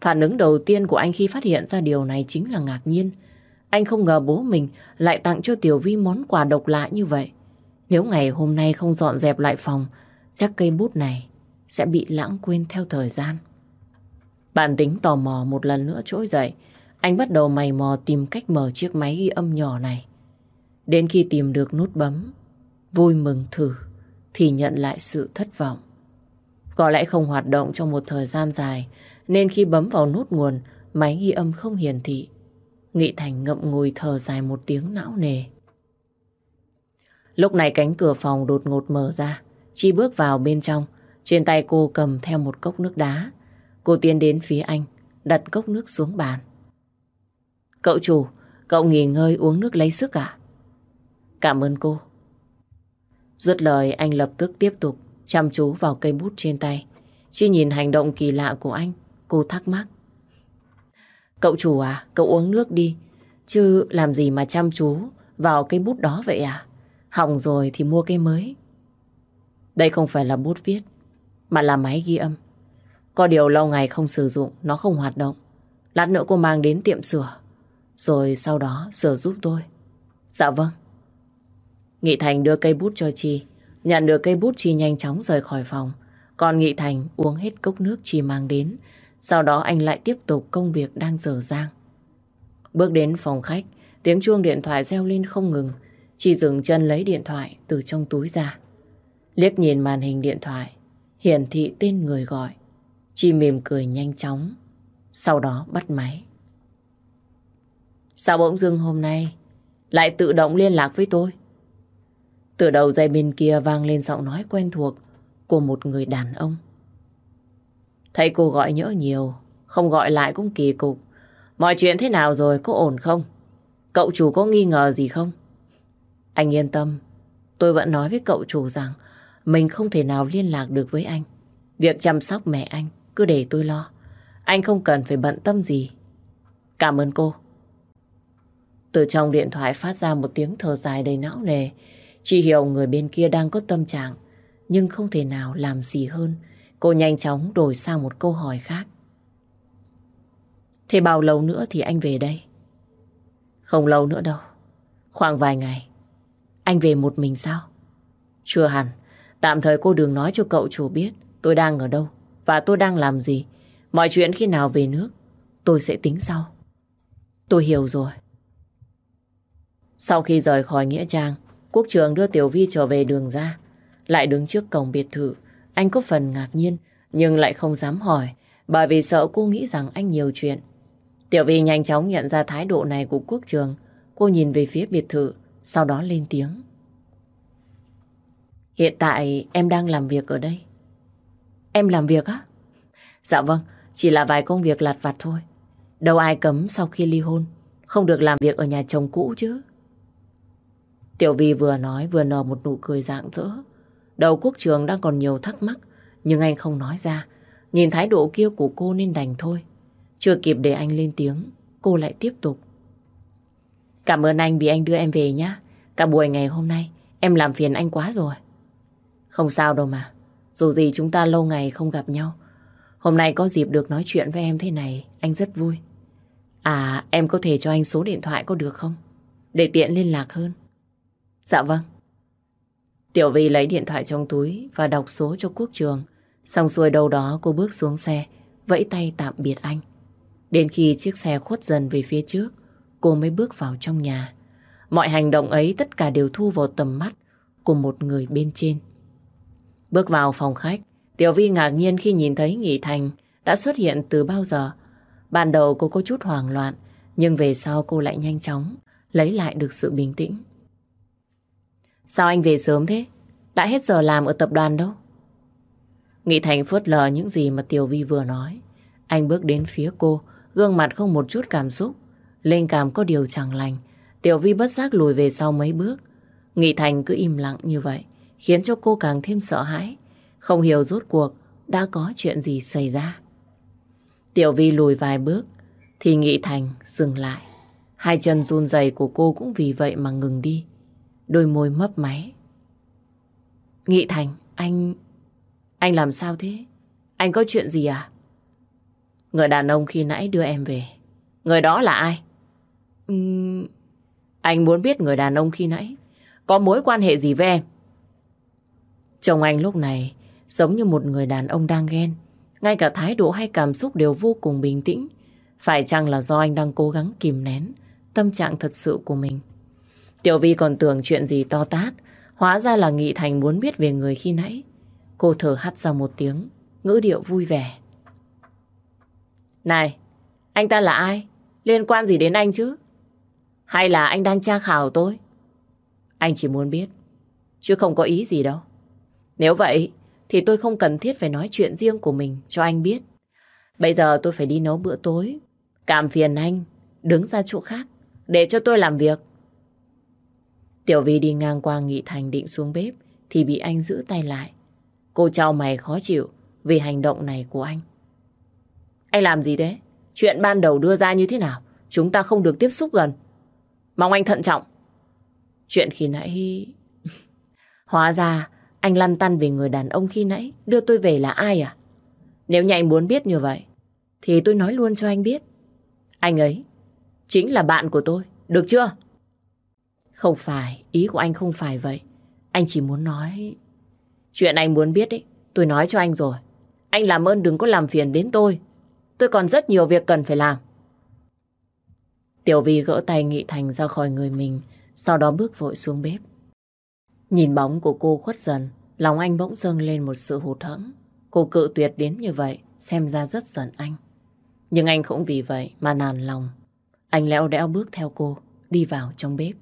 A: Phản ứng đầu tiên của anh khi phát hiện ra điều này chính là ngạc nhiên. Anh không ngờ bố mình lại tặng cho Tiểu Vi món quà độc lạ như vậy. Nếu ngày hôm nay không dọn dẹp lại phòng, chắc cây bút này sẽ bị lãng quên theo thời gian. Bản tính tò mò một lần nữa trỗi dậy, anh bắt đầu mày mò tìm cách mở chiếc máy ghi âm nhỏ này. Đến khi tìm được nút bấm, vui mừng thử, thì nhận lại sự thất vọng. Có lẽ không hoạt động trong một thời gian dài, nên khi bấm vào nút nguồn, máy ghi âm không hiển thị. Nghị Thành ngậm ngùi thở dài một tiếng não nề. Lúc này cánh cửa phòng đột ngột mở ra, Chi bước vào bên trong, trên tay cô cầm theo một cốc nước đá. Cô tiến đến phía anh, đặt cốc nước xuống bàn. Cậu chủ, cậu nghỉ ngơi uống nước lấy sức à? Cảm ơn cô. Dứt lời anh lập tức tiếp tục chăm chú vào cây bút trên tay. Chỉ nhìn hành động kỳ lạ của anh, cô thắc mắc. Cậu chủ à, cậu uống nước đi. Chứ làm gì mà chăm chú vào cây bút đó vậy à? Hỏng rồi thì mua cây mới. Đây không phải là bút viết, mà là máy ghi âm. Có điều lâu ngày không sử dụng, nó không hoạt động. Lát nữa cô mang đến tiệm sửa, rồi sau đó sửa giúp tôi. Dạ vâng. Nghị Thành đưa cây bút cho Chi, nhận được cây bút Chi nhanh chóng rời khỏi phòng. Còn Nghị Thành uống hết cốc nước Chi mang đến, sau đó anh lại tiếp tục công việc đang dở dang. Bước đến phòng khách, tiếng chuông điện thoại reo lên không ngừng. Chi dừng chân lấy điện thoại từ trong túi ra. Liếc nhìn màn hình điện thoại, hiển thị tên người gọi. chị mỉm cười nhanh chóng, sau đó bắt máy. Sao bỗng dưng hôm nay lại tự động liên lạc với tôi? Từ đầu dây bên kia vang lên giọng nói quen thuộc của một người đàn ông. Thấy cô gọi nhỡ nhiều, không gọi lại cũng kỳ cục. Mọi chuyện thế nào rồi, có ổn không? Cậu chủ có nghi ngờ gì không? Anh yên tâm, tôi vẫn nói với cậu chủ rằng mình không thể nào liên lạc được với anh. Việc chăm sóc mẹ anh cứ để tôi lo. Anh không cần phải bận tâm gì. Cảm ơn cô. Từ trong điện thoại phát ra một tiếng thở dài đầy não nề. Chị hiểu người bên kia đang có tâm trạng, nhưng không thể nào làm gì hơn. Cô nhanh chóng đổi sang một câu hỏi khác. Thế bao lâu nữa thì anh về đây? Không lâu nữa đâu. Khoảng vài ngày. Anh về một mình sao? Chưa hẳn. Tạm thời cô đừng nói cho cậu chủ biết tôi đang ở đâu và tôi đang làm gì. Mọi chuyện khi nào về nước, tôi sẽ tính sau. Tôi hiểu rồi. Sau khi rời khỏi Nghĩa Trang, Quốc Trường đưa Tiểu Vi trở về đường ra. Lại đứng trước cổng biệt thự, anh có phần ngạc nhiên nhưng lại không dám hỏi bởi vì sợ cô nghĩ rằng anh nhiều chuyện. Tiểu Vi nhanh chóng nhận ra thái độ này của Quốc Trường. Cô nhìn về phía biệt thự, sau đó lên tiếng. Hiện tại em đang làm việc ở đây. Em làm việc á? Dạ vâng, chỉ là vài công việc lặt vặt thôi. Đâu ai cấm sau khi ly hôn, không được làm việc ở nhà chồng cũ chứ. Tiểu Vi vừa nói vừa nở một nụ cười rạng rỡ. Đầu quốc trường đang còn nhiều thắc mắc, nhưng anh không nói ra. Nhìn thái độ kia của cô nên đành thôi. Chưa kịp để anh lên tiếng, cô lại tiếp tục. Cảm ơn anh vì anh đưa em về nhé. Cả buổi ngày hôm nay, em làm phiền anh quá rồi. Không sao đâu mà. Dù gì chúng ta lâu ngày không gặp nhau. Hôm nay có dịp được nói chuyện với em thế này, anh rất vui. À, em có thể cho anh số điện thoại có được không? Để tiện liên lạc hơn. Dạ vâng. Tiểu Vi lấy điện thoại trong túi và đọc số cho quốc trường. Xong xuôi đâu đó cô bước xuống xe, vẫy tay tạm biệt anh. Đến khi chiếc xe khuất dần về phía trước, cô mới bước vào trong nhà. Mọi hành động ấy tất cả đều thu vào tầm mắt của một người bên trên. Bước vào phòng khách, Tiểu Vi ngạc nhiên khi nhìn thấy Nghị Thành đã xuất hiện từ bao giờ. Ban đầu cô có chút hoảng loạn, nhưng về sau cô lại nhanh chóng lấy lại được sự bình tĩnh. Sao anh về sớm thế? Đã hết giờ làm ở tập đoàn đâu. Nghị Thành phớt lờ những gì mà Tiểu Vi vừa nói. Anh bước đến phía cô, gương mặt không một chút cảm xúc. Linh cảm có điều chẳng lành. Tiểu Vi bất giác lùi về sau mấy bước. Nghị Thành cứ im lặng như vậy khiến cho cô càng thêm sợ hãi. Không hiểu rốt cuộc đã có chuyện gì xảy ra. Tiểu Vi lùi vài bước thì Nghị Thành dừng lại. Hai chân run rẩy của cô cũng vì vậy mà ngừng đi. Đôi môi mấp máy. Nghị Thành, anh... Anh làm sao thế? Anh có chuyện gì à? Người đàn ông khi nãy đưa em về. Người đó là ai? Uhm... Anh muốn biết người đàn ông khi nãy có mối quan hệ gì với em? Chồng anh lúc này giống như một người đàn ông đang ghen. Ngay cả thái độ hay cảm xúc đều vô cùng bình tĩnh. Phải chăng là do anh đang cố gắng kìm nén tâm trạng thật sự của mình? Tiểu Vi còn tưởng chuyện gì to tát. Hóa ra là Nghị Thành muốn biết về người khi nãy. Cô thở hắt ra một tiếng, ngữ điệu vui vẻ. Này, anh ta là ai? Liên quan gì đến anh chứ? Hay là anh đang tra khảo tôi? Anh chỉ muốn biết, chứ không có ý gì đâu. Nếu vậy thì tôi không cần thiết phải nói chuyện riêng của mình cho anh biết. Bây giờ tôi phải đi nấu bữa tối. Cảm phiền anh, đứng ra chỗ khác để cho tôi làm việc. Tiểu Vi đi ngang qua Nghị Thành định xuống bếp thì bị anh giữ tay lại. Cô trao mày khó chịu vì hành động này của anh. Anh làm gì thế? Chuyện ban đầu đưa ra như thế nào? Chúng ta không được tiếp xúc gần. Mong anh thận trọng. Chuyện khi nãy... Hóa ra anh lăn tăn vì người đàn ông khi nãy đưa tôi về là ai à? Nếu như anh muốn biết như vậy, thì tôi nói luôn cho anh biết. Anh ấy chính là bạn của tôi, được chưa? Không phải, ý của anh không phải vậy. Anh chỉ muốn nói... Chuyện anh muốn biết ấy, tôi nói cho anh rồi. Anh làm ơn đừng có làm phiền đến tôi. Tôi còn rất nhiều việc cần phải làm. Tiểu Vi gỡ tay Nghị Thành ra khỏi người mình, sau đó bước vội xuống bếp. Nhìn bóng của cô khuất dần, lòng anh bỗng dâng lên một sự hụt hẫng. Cô cự tuyệt đến như vậy, xem ra rất giận anh. Nhưng anh không vì vậy mà nản lòng. Anh lẽo đẽo bước theo cô, đi vào trong bếp.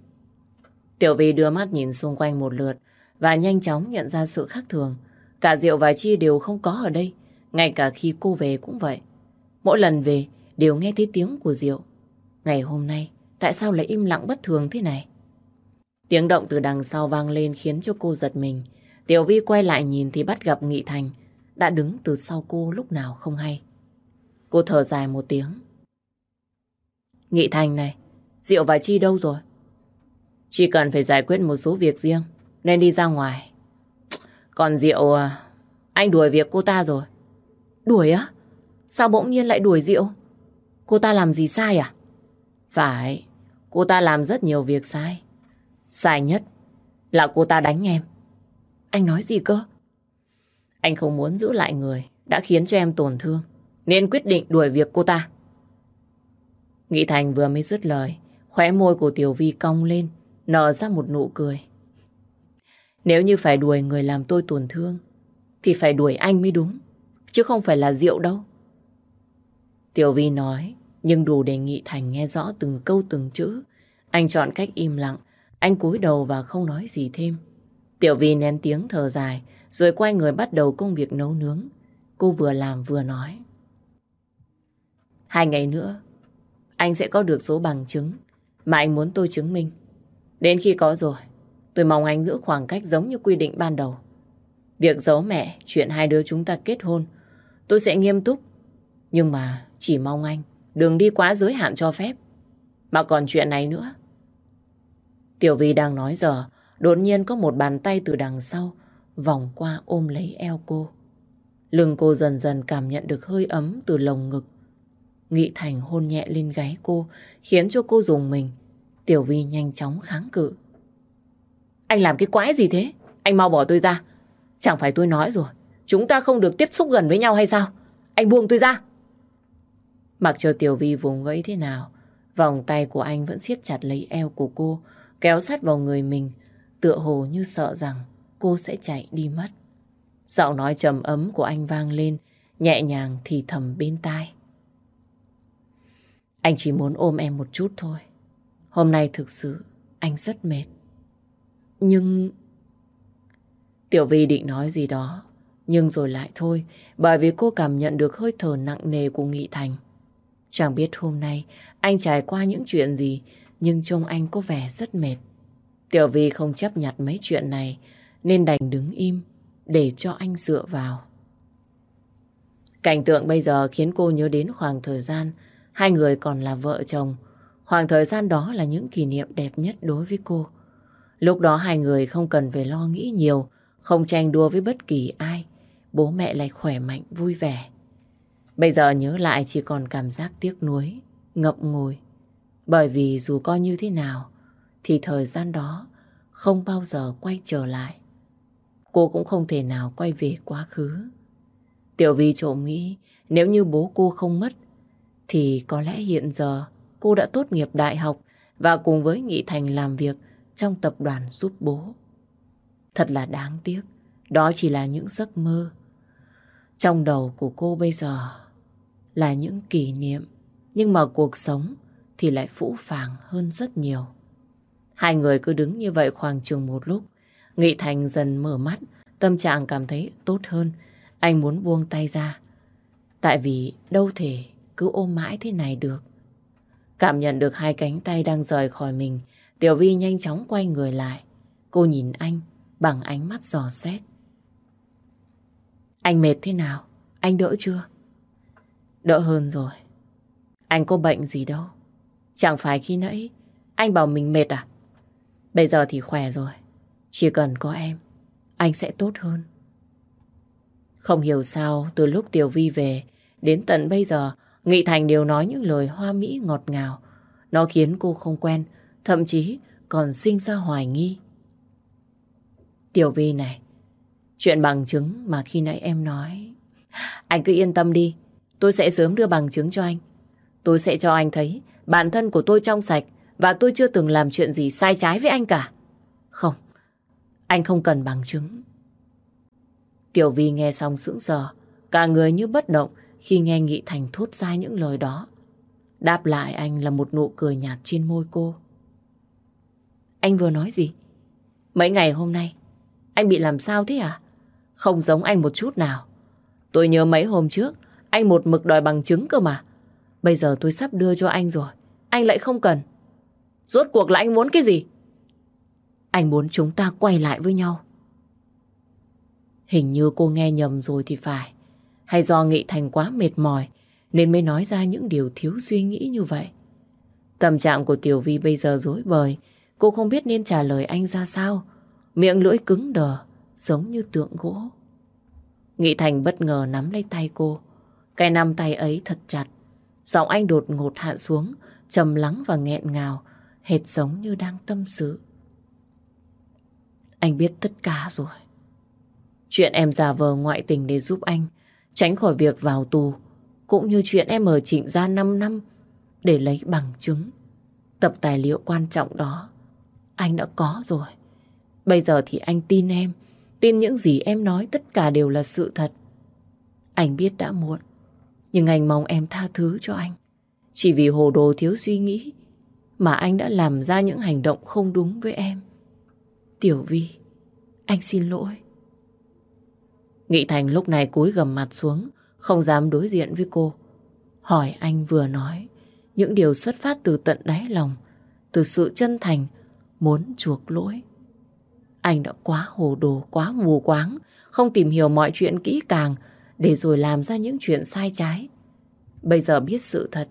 A: Tiểu Vi đưa mắt nhìn xung quanh một lượt và nhanh chóng nhận ra sự khác thường. Cả Diệu và Chi đều không có ở đây, ngay cả khi cô về cũng vậy. Mỗi lần về đều nghe thấy tiếng của Diệu. Ngày hôm nay, tại sao lại im lặng bất thường thế này? Tiếng động từ đằng sau vang lên khiến cho cô giật mình. Tiểu Vi quay lại nhìn thì bắt gặp Nghị Thành đã đứng từ sau cô lúc nào không hay. Cô thở dài một tiếng. Nghị Thành này, Diệu và Chi đâu rồi? Chỉ cần phải giải quyết một số việc riêng nên đi ra ngoài. Còn Diệu à, anh đuổi việc cô ta rồi. Đuổi á? Sao bỗng nhiên lại đuổi Diệu? Cô ta làm gì sai à? Phải, cô ta làm rất nhiều việc sai. Sai nhất là cô ta đánh em. Anh nói gì cơ? Anh không muốn giữ lại người đã khiến cho em tổn thương nên quyết định đuổi việc cô ta. Nghị Thành vừa mới dứt lời khóe môi của Tiểu Vi cong lên nở ra một nụ cười. Nếu như phải đuổi người làm tôi tổn thương thì phải đuổi anh mới đúng chứ không phải là rượu đâu. Tiểu Vi nói nhưng đủ để Nghị Thành nghe rõ từng câu từng chữ. Anh chọn cách im lặng anh cúi đầu và không nói gì thêm. Tiểu Vy nén tiếng thở dài, rồi quay người bắt đầu công việc nấu nướng. Cô vừa làm vừa nói. Hai ngày nữa, anh sẽ có được số bằng chứng mà anh muốn tôi chứng minh. Đến khi có rồi, tôi mong anh giữ khoảng cách giống như quy định ban đầu. Việc giấu mẹ, chuyện hai đứa chúng ta kết hôn, tôi sẽ nghiêm túc. Nhưng mà chỉ mong anh đừng đi quá giới hạn cho phép. Mà còn chuyện này nữa, Tiểu Vi đang nói giờ, đột nhiên có một bàn tay từ đằng sau vòng qua ôm lấy eo cô. Lưng cô dần dần cảm nhận được hơi ấm từ lồng ngực. Nghị Thành hôn nhẹ lên gáy cô, khiến cho cô dùng mình. Tiểu Vi nhanh chóng kháng cự. Anh làm cái quái gì thế? Anh mau bỏ tôi ra. Chẳng phải tôi nói rồi, chúng ta không được tiếp xúc gần với nhau hay sao? Anh buông tôi ra. Mặc cho Tiểu Vi vùng vẫy thế nào, vòng tay của anh vẫn siết chặt lấy eo của cô, kéo sát vào người mình, tựa hồ như sợ rằng cô sẽ chạy đi mất. Giọng nói trầm ấm của anh vang lên, nhẹ nhàng thì thầm bên tai. Anh chỉ muốn ôm em một chút thôi. Hôm nay thực sự anh rất mệt. Nhưng... Tiểu Vi định nói gì đó, nhưng rồi lại thôi, bởi vì cô cảm nhận được hơi thở nặng nề của Nghị Thành. Chẳng biết hôm nay anh trải qua những chuyện gì nhưng trông anh có vẻ rất mệt. Tiểu Vi không chấp nhận mấy chuyện này nên đành đứng im để cho anh dựa vào. Cảnh tượng bây giờ khiến cô nhớ đến khoảng thời gian hai người còn là vợ chồng. Khoảng thời gian đó là những kỷ niệm đẹp nhất đối với cô. Lúc đó hai người không cần phải lo nghĩ nhiều, không tranh đua với bất kỳ ai. Bố mẹ lại khỏe mạnh, vui vẻ. Bây giờ nhớ lại chỉ còn cảm giác tiếc nuối, ngậm ngùi. Bởi vì dù coi như thế nào, thì thời gian đó không bao giờ quay trở lại. Cô cũng không thể nào quay về quá khứ. Tiểu Vi trộm nghĩ nếu như bố cô không mất, thì có lẽ hiện giờ cô đã tốt nghiệp đại học và cùng với Nghị Thành làm việc trong tập đoàn giúp bố. Thật là đáng tiếc, đó chỉ là những giấc mơ. Trong đầu của cô bây giờ là những kỷ niệm, nhưng mà cuộc sống thì lại phũ phàng hơn rất nhiều. Hai người cứ đứng như vậy khoảng chừng một lúc. Nghị Thành dần mở mắt, tâm trạng cảm thấy tốt hơn. Anh muốn buông tay ra. Tại vì đâu thể cứ ôm mãi thế này được. Cảm nhận được hai cánh tay đang rời khỏi mình, Tiểu Vi nhanh chóng quay người lại. Cô nhìn anh bằng ánh mắt giò xét. Anh mệt thế nào? Anh đỡ chưa? Đỡ hơn rồi. Anh có bệnh gì đâu. Chẳng phải khi nãy anh bảo mình mệt à? Bây giờ thì khỏe rồi. Chỉ cần có em, anh sẽ tốt hơn. Không hiểu sao từ lúc Tiểu Vi về đến tận bây giờ Nghị Thành đều nói những lời hoa mỹ ngọt ngào. Nó khiến cô không quen, thậm chí còn sinh ra hoài nghi. Tiểu Vi này, chuyện bằng chứng mà khi nãy em nói. Anh cứ yên tâm đi, tôi sẽ sớm đưa bằng chứng cho anh. Tôi sẽ cho anh thấy Bản thân của tôi trong sạch và tôi chưa từng làm chuyện gì sai trái với anh cả. Không, anh không cần bằng chứng. Tiểu Vi nghe xong sững sờ, cả người như bất động khi nghe Nghị Thành thốt ra những lời đó. Đáp lại anh là một nụ cười nhạt trên môi cô. Anh vừa nói gì? Mấy ngày hôm nay, anh bị làm sao thế à? Không giống anh một chút nào. Tôi nhớ mấy hôm trước, anh một mực đòi bằng chứng cơ mà. Bây giờ tôi sắp đưa cho anh rồi. Anh lại không cần. Rốt cuộc là anh muốn cái gì? Anh muốn chúng ta quay lại với nhau. Hình như cô nghe nhầm rồi thì phải. Hay do Nghị Thành quá mệt mỏi nên mới nói ra những điều thiếu suy nghĩ như vậy. Tâm trạng của Tiểu Vi bây giờ rối bời. Cô không biết nên trả lời anh ra sao. Miệng lưỡi cứng đờ, giống như tượng gỗ. Nghị Thành bất ngờ nắm lấy tay cô. Cái nắm tay ấy thật chặt. Giọng anh đột ngột hạ xuống, trầm lắng và nghẹn ngào, hệt giống như đang tâm sự. Anh biết tất cả rồi. Chuyện em giả vờ ngoại tình để giúp anh tránh khỏi việc vào tù, cũng như chuyện em ở trịnh gia 5 năm để lấy bằng chứng. Tập tài liệu quan trọng đó, anh đã có rồi. Bây giờ thì anh tin em, tin những gì em nói tất cả đều là sự thật. Anh biết đã muộn, nhưng anh mong em tha thứ cho anh. Chỉ vì hồ đồ thiếu suy nghĩ mà anh đã làm ra những hành động không đúng với em. Tiểu Vi, anh xin lỗi. Nghị Thành lúc này cúi gầm mặt xuống, không dám đối diện với cô. Hỏi anh vừa nói, những điều xuất phát từ tận đáy lòng, từ sự chân thành, muốn chuộc lỗi. Anh đã quá hồ đồ, quá mù quáng, không tìm hiểu mọi chuyện kỹ càng, để rồi làm ra những chuyện sai trái. Bây giờ biết sự thật,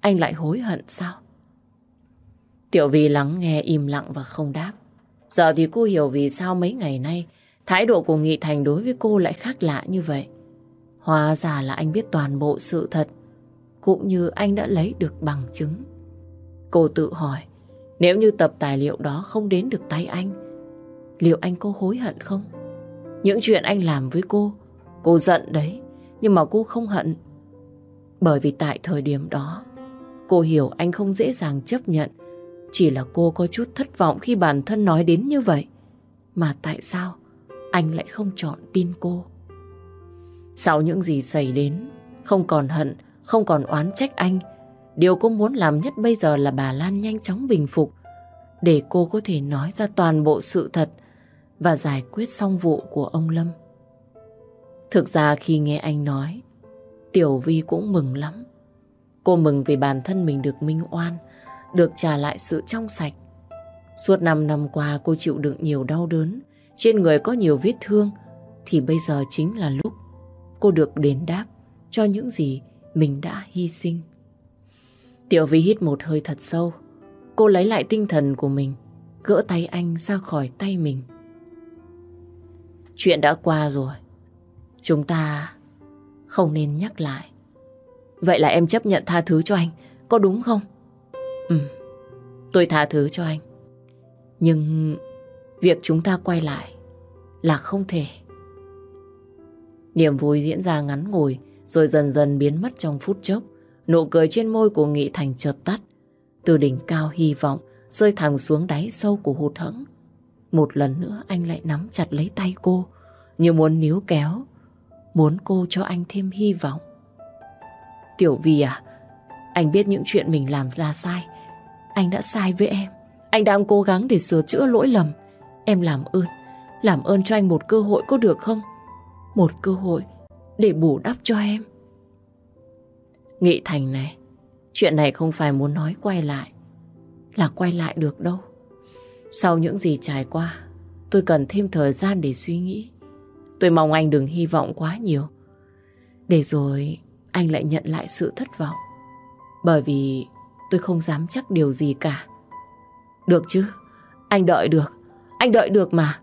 A: anh lại hối hận sao? Tiểu Vi lắng nghe im lặng và không đáp. Giờ thì cô hiểu vì sao mấy ngày nay thái độ của Nghị Thành đối với cô lại khác lạ như vậy. Hóa ra là anh biết toàn bộ sự thật, cũng như anh đã lấy được bằng chứng. Cô tự hỏi, nếu như tập tài liệu đó không đến được tay anh, liệu anh có hối hận không? Những chuyện anh làm với cô cô giận đấy, nhưng mà cô không hận. Bởi vì tại thời điểm đó, cô hiểu anh không dễ dàng chấp nhận. Chỉ là cô có chút thất vọng khi bản thân nói đến như vậy. Mà tại sao anh lại không chọn tin cô? Sau những gì xảy đến, không còn hận, không còn oán trách anh. Điều cô muốn làm nhất bây giờ là bà Lan nhanh chóng bình phục để cô có thể nói ra toàn bộ sự thật và giải quyết xong vụ của ông Lâm. Thực ra khi nghe anh nói, Tiểu Vi cũng mừng lắm. Cô mừng vì bản thân mình được minh oan, được trả lại sự trong sạch. Suốt 5 năm qua cô chịu đựng nhiều đau đớn, trên người có nhiều vết thương, thì bây giờ chính là lúc cô được đền đáp cho những gì mình đã hy sinh. Tiểu Vi hít một hơi thật sâu, cô lấy lại tinh thần của mình, gỡ tay anh ra khỏi tay mình. Chuyện đã qua rồi, Chúng ta không nên nhắc lại. Vậy là em chấp nhận tha thứ cho anh, có đúng không? Ừ, tôi tha thứ cho anh. Nhưng việc chúng ta quay lại là không thể. Niềm vui diễn ra ngắn ngủi rồi dần dần biến mất trong phút chốc. Nụ cười trên môi của Nghị Thành chợt tắt. Từ đỉnh cao hy vọng rơi thẳng xuống đáy sâu của hụt hẫng. Một lần nữa anh lại nắm chặt lấy tay cô như muốn níu kéo muốn cô cho anh thêm hy vọng. Tiểu Vì à, anh biết những chuyện mình làm là sai. Anh đã sai với em. Anh đang cố gắng để sửa chữa lỗi lầm. Em làm ơn, làm ơn cho anh một cơ hội có được không? Một cơ hội để bù đắp cho em. Nghị Thành này, chuyện này không phải muốn nói quay lại, là quay lại được đâu. Sau những gì trải qua, tôi cần thêm thời gian để suy nghĩ. Tôi mong anh đừng hy vọng quá nhiều. Để rồi anh lại nhận lại sự thất vọng. Bởi vì tôi không dám chắc điều gì cả. Được chứ, anh đợi được, anh đợi được mà.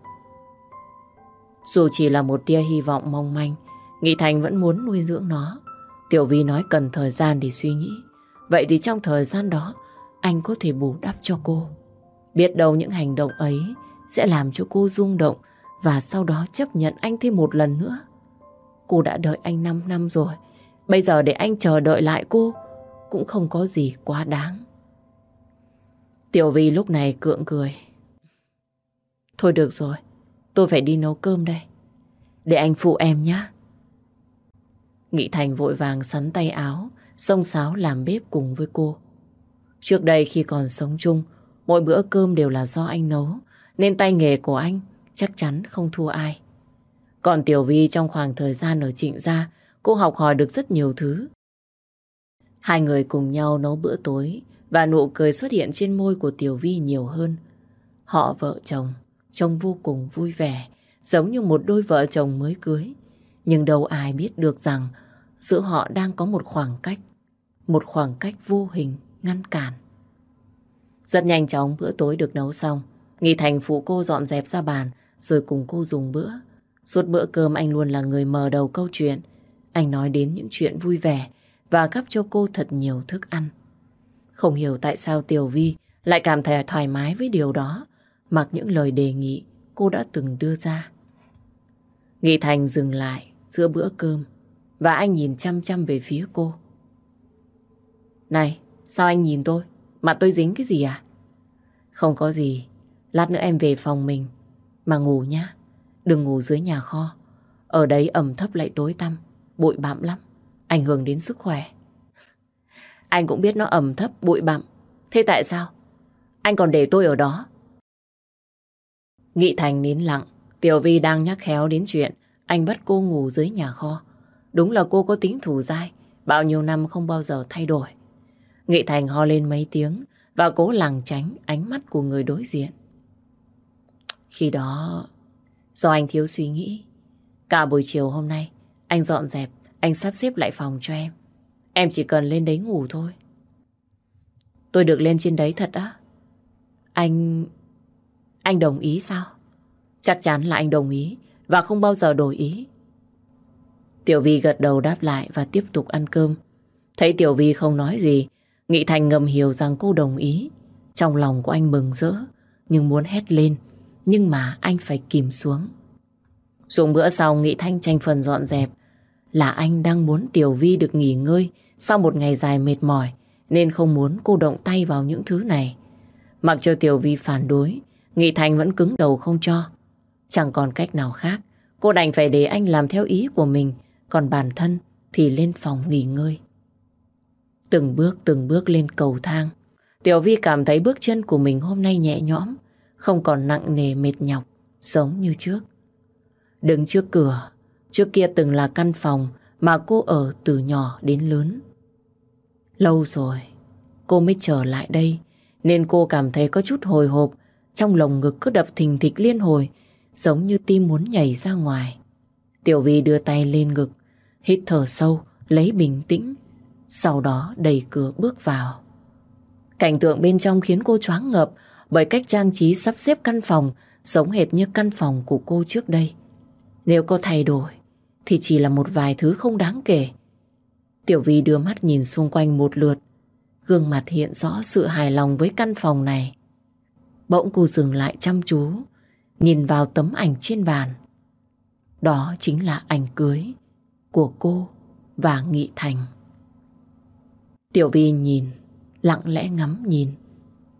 A: Dù chỉ là một tia hy vọng mong manh, Nghị Thành vẫn muốn nuôi dưỡng nó. Tiểu Vi nói cần thời gian để suy nghĩ. Vậy thì trong thời gian đó, anh có thể bù đắp cho cô. Biết đâu những hành động ấy sẽ làm cho cô rung động và sau đó chấp nhận anh thêm một lần nữa. Cô đã đợi anh 5 năm rồi. Bây giờ để anh chờ đợi lại cô cũng không có gì quá đáng. Tiểu Vy lúc này cượng cười. Thôi được rồi, tôi phải đi nấu cơm đây. Để anh phụ em nhé. Nghị Thành vội vàng sắn tay áo, xông xáo làm bếp cùng với cô. Trước đây khi còn sống chung, mỗi bữa cơm đều là do anh nấu, nên tay nghề của anh chắc chắn không thua ai. Còn Tiểu Vi trong khoảng thời gian ở trịnh gia, cô học hỏi được rất nhiều thứ. Hai người cùng nhau nấu bữa tối và nụ cười xuất hiện trên môi của Tiểu Vi nhiều hơn. Họ vợ chồng, trông vô cùng vui vẻ, giống như một đôi vợ chồng mới cưới. Nhưng đâu ai biết được rằng giữa họ đang có một khoảng cách, một khoảng cách vô hình ngăn cản. Rất nhanh chóng bữa tối được nấu xong, Nghi Thành phụ cô dọn dẹp ra bàn, rồi cùng cô dùng bữa. Suốt bữa cơm anh luôn là người mở đầu câu chuyện. Anh nói đến những chuyện vui vẻ và gắp cho cô thật nhiều thức ăn. Không hiểu tại sao Tiểu Vi lại cảm thấy thoải mái với điều đó, mặc những lời đề nghị cô đã từng đưa ra. Nghị Thành dừng lại giữa bữa cơm và anh nhìn chăm chăm về phía cô. Này, sao anh nhìn tôi? Mặt tôi dính cái gì à? Không có gì. Lát nữa em về phòng mình mà ngủ nhá, đừng ngủ dưới nhà kho. Ở đấy ẩm thấp lại tối tăm, bụi bặm lắm, ảnh hưởng đến sức khỏe. Anh cũng biết nó ẩm thấp, bụi bặm. Thế tại sao? Anh còn để tôi ở đó. Nghị Thành nín lặng, Tiểu Vi đang nhắc khéo đến chuyện anh bắt cô ngủ dưới nhà kho. Đúng là cô có tính thủ dai, bao nhiêu năm không bao giờ thay đổi. Nghị Thành ho lên mấy tiếng và cố lảng tránh ánh mắt của người đối diện. Khi đó, do anh thiếu suy nghĩ, cả buổi chiều hôm nay, anh dọn dẹp, anh sắp xếp lại phòng cho em. Em chỉ cần lên đấy ngủ thôi. Tôi được lên trên đấy thật á. Anh... Anh đồng ý sao? Chắc chắn là anh đồng ý và không bao giờ đổi ý. Tiểu Vi gật đầu đáp lại và tiếp tục ăn cơm. Thấy Tiểu Vi không nói gì, Nghị Thành ngầm hiểu rằng cô đồng ý. Trong lòng của anh mừng rỡ, nhưng muốn hét lên nhưng mà anh phải kìm xuống. Dùng bữa sau Nghị Thanh tranh phần dọn dẹp là anh đang muốn Tiểu Vi được nghỉ ngơi sau một ngày dài mệt mỏi nên không muốn cô động tay vào những thứ này. Mặc cho Tiểu Vi phản đối, Nghị Thanh vẫn cứng đầu không cho. Chẳng còn cách nào khác, cô đành phải để anh làm theo ý của mình, còn bản thân thì lên phòng nghỉ ngơi. Từng bước từng bước lên cầu thang, Tiểu Vi cảm thấy bước chân của mình hôm nay nhẹ nhõm, không còn nặng nề mệt nhọc giống như trước. Đứng trước cửa, trước kia từng là căn phòng mà cô ở từ nhỏ đến lớn. Lâu rồi, cô mới trở lại đây, nên cô cảm thấy có chút hồi hộp, trong lồng ngực cứ đập thình thịch liên hồi, giống như tim muốn nhảy ra ngoài. Tiểu Vi đưa tay lên ngực, hít thở sâu, lấy bình tĩnh, sau đó đẩy cửa bước vào. Cảnh tượng bên trong khiến cô choáng ngợp, bởi cách trang trí sắp xếp căn phòng giống hệt như căn phòng của cô trước đây. Nếu có thay đổi thì chỉ là một vài thứ không đáng kể. Tiểu Vi đưa mắt nhìn xung quanh một lượt, gương mặt hiện rõ sự hài lòng với căn phòng này. Bỗng cô dừng lại chăm chú, nhìn vào tấm ảnh trên bàn. Đó chính là ảnh cưới của cô và Nghị Thành. Tiểu Vi nhìn, lặng lẽ ngắm nhìn.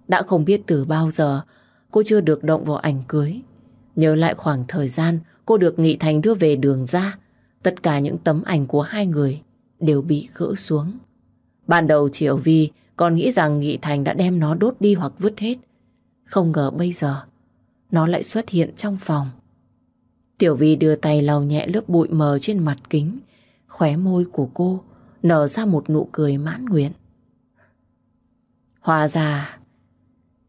A: Đã không biết từ bao giờ cô chưa được động vào ảnh cưới. Nhớ lại khoảng thời gian cô được Nghị Thành đưa về đường ra, tất cả những tấm ảnh của hai người đều bị gỡ xuống. Ban đầu Triệu Vi còn nghĩ rằng Nghị Thành đã đem nó đốt đi hoặc vứt hết. Không ngờ bây giờ nó lại xuất hiện trong phòng. Tiểu Vi đưa tay lau nhẹ lớp bụi mờ trên mặt kính. Khóe môi của cô nở ra một nụ cười mãn nguyện. Hòa già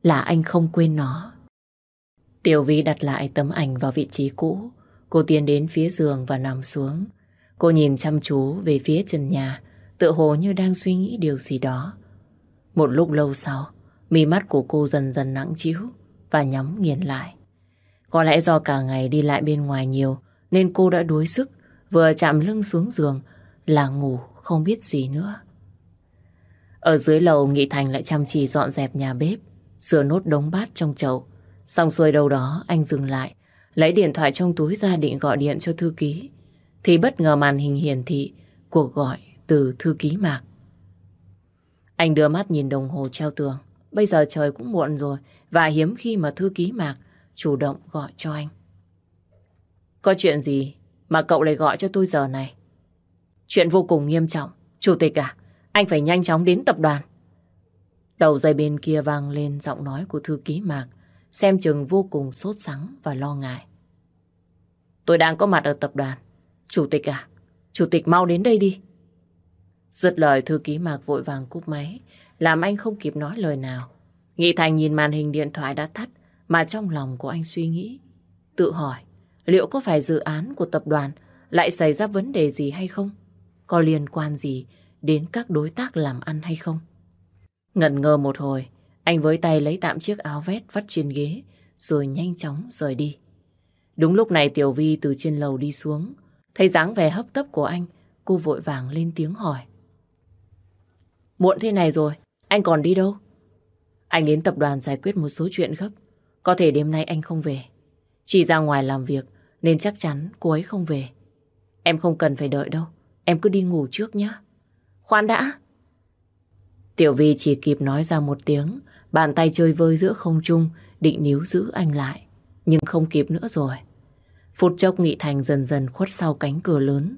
A: là anh không quên nó. Tiểu Vy đặt lại tấm ảnh vào vị trí cũ. Cô tiến đến phía giường và nằm xuống. Cô nhìn chăm chú về phía trần nhà, tựa hồ như đang suy nghĩ điều gì đó. Một lúc lâu sau, mi mắt của cô dần dần nặng trĩu và nhắm nghiền lại. Có lẽ do cả ngày đi lại bên ngoài nhiều nên cô đã đuối sức, vừa chạm lưng xuống giường là ngủ không biết gì nữa. Ở dưới lầu Nghị Thành lại chăm chỉ dọn dẹp nhà bếp. Sửa nốt đống bát trong chậu Xong xuôi đâu đó anh dừng lại Lấy điện thoại trong túi ra định gọi điện cho thư ký Thì bất ngờ màn hình hiển thị Cuộc gọi từ thư ký mạc Anh đưa mắt nhìn đồng hồ treo tường Bây giờ trời cũng muộn rồi Và hiếm khi mà thư ký mạc Chủ động gọi cho anh Có chuyện gì mà cậu lại gọi cho tôi giờ này Chuyện vô cùng nghiêm trọng Chủ tịch à Anh phải nhanh chóng đến tập đoàn Đầu dây bên kia vang lên giọng nói của thư ký Mạc, xem chừng vô cùng sốt sắng và lo ngại. Tôi đang có mặt ở tập đoàn. Chủ tịch à, chủ tịch mau đến đây đi. Dứt lời thư ký Mạc vội vàng cúp máy, làm anh không kịp nói lời nào. Nghị Thành nhìn màn hình điện thoại đã tắt, mà trong lòng của anh suy nghĩ. Tự hỏi, liệu có phải dự án của tập đoàn lại xảy ra vấn đề gì hay không? Có liên quan gì đến các đối tác làm ăn hay không? Ngẩn ngơ một hồi, anh với tay lấy tạm chiếc áo vét vắt trên ghế, rồi nhanh chóng rời đi. Đúng lúc này Tiểu Vi từ trên lầu đi xuống, thấy dáng vẻ hấp tấp của anh, cô vội vàng lên tiếng hỏi. Muộn thế này rồi, anh còn đi đâu? Anh đến tập đoàn giải quyết một số chuyện gấp, có thể đêm nay anh không về. Chỉ ra ngoài làm việc nên chắc chắn cô ấy không về. Em không cần phải đợi đâu, em cứ đi ngủ trước nhé. Khoan đã! Tiểu Vi chỉ kịp nói ra một tiếng, bàn tay chơi vơi giữa không trung, định níu giữ anh lại, nhưng không kịp nữa rồi. Phút chốc Nghị Thành dần dần khuất sau cánh cửa lớn.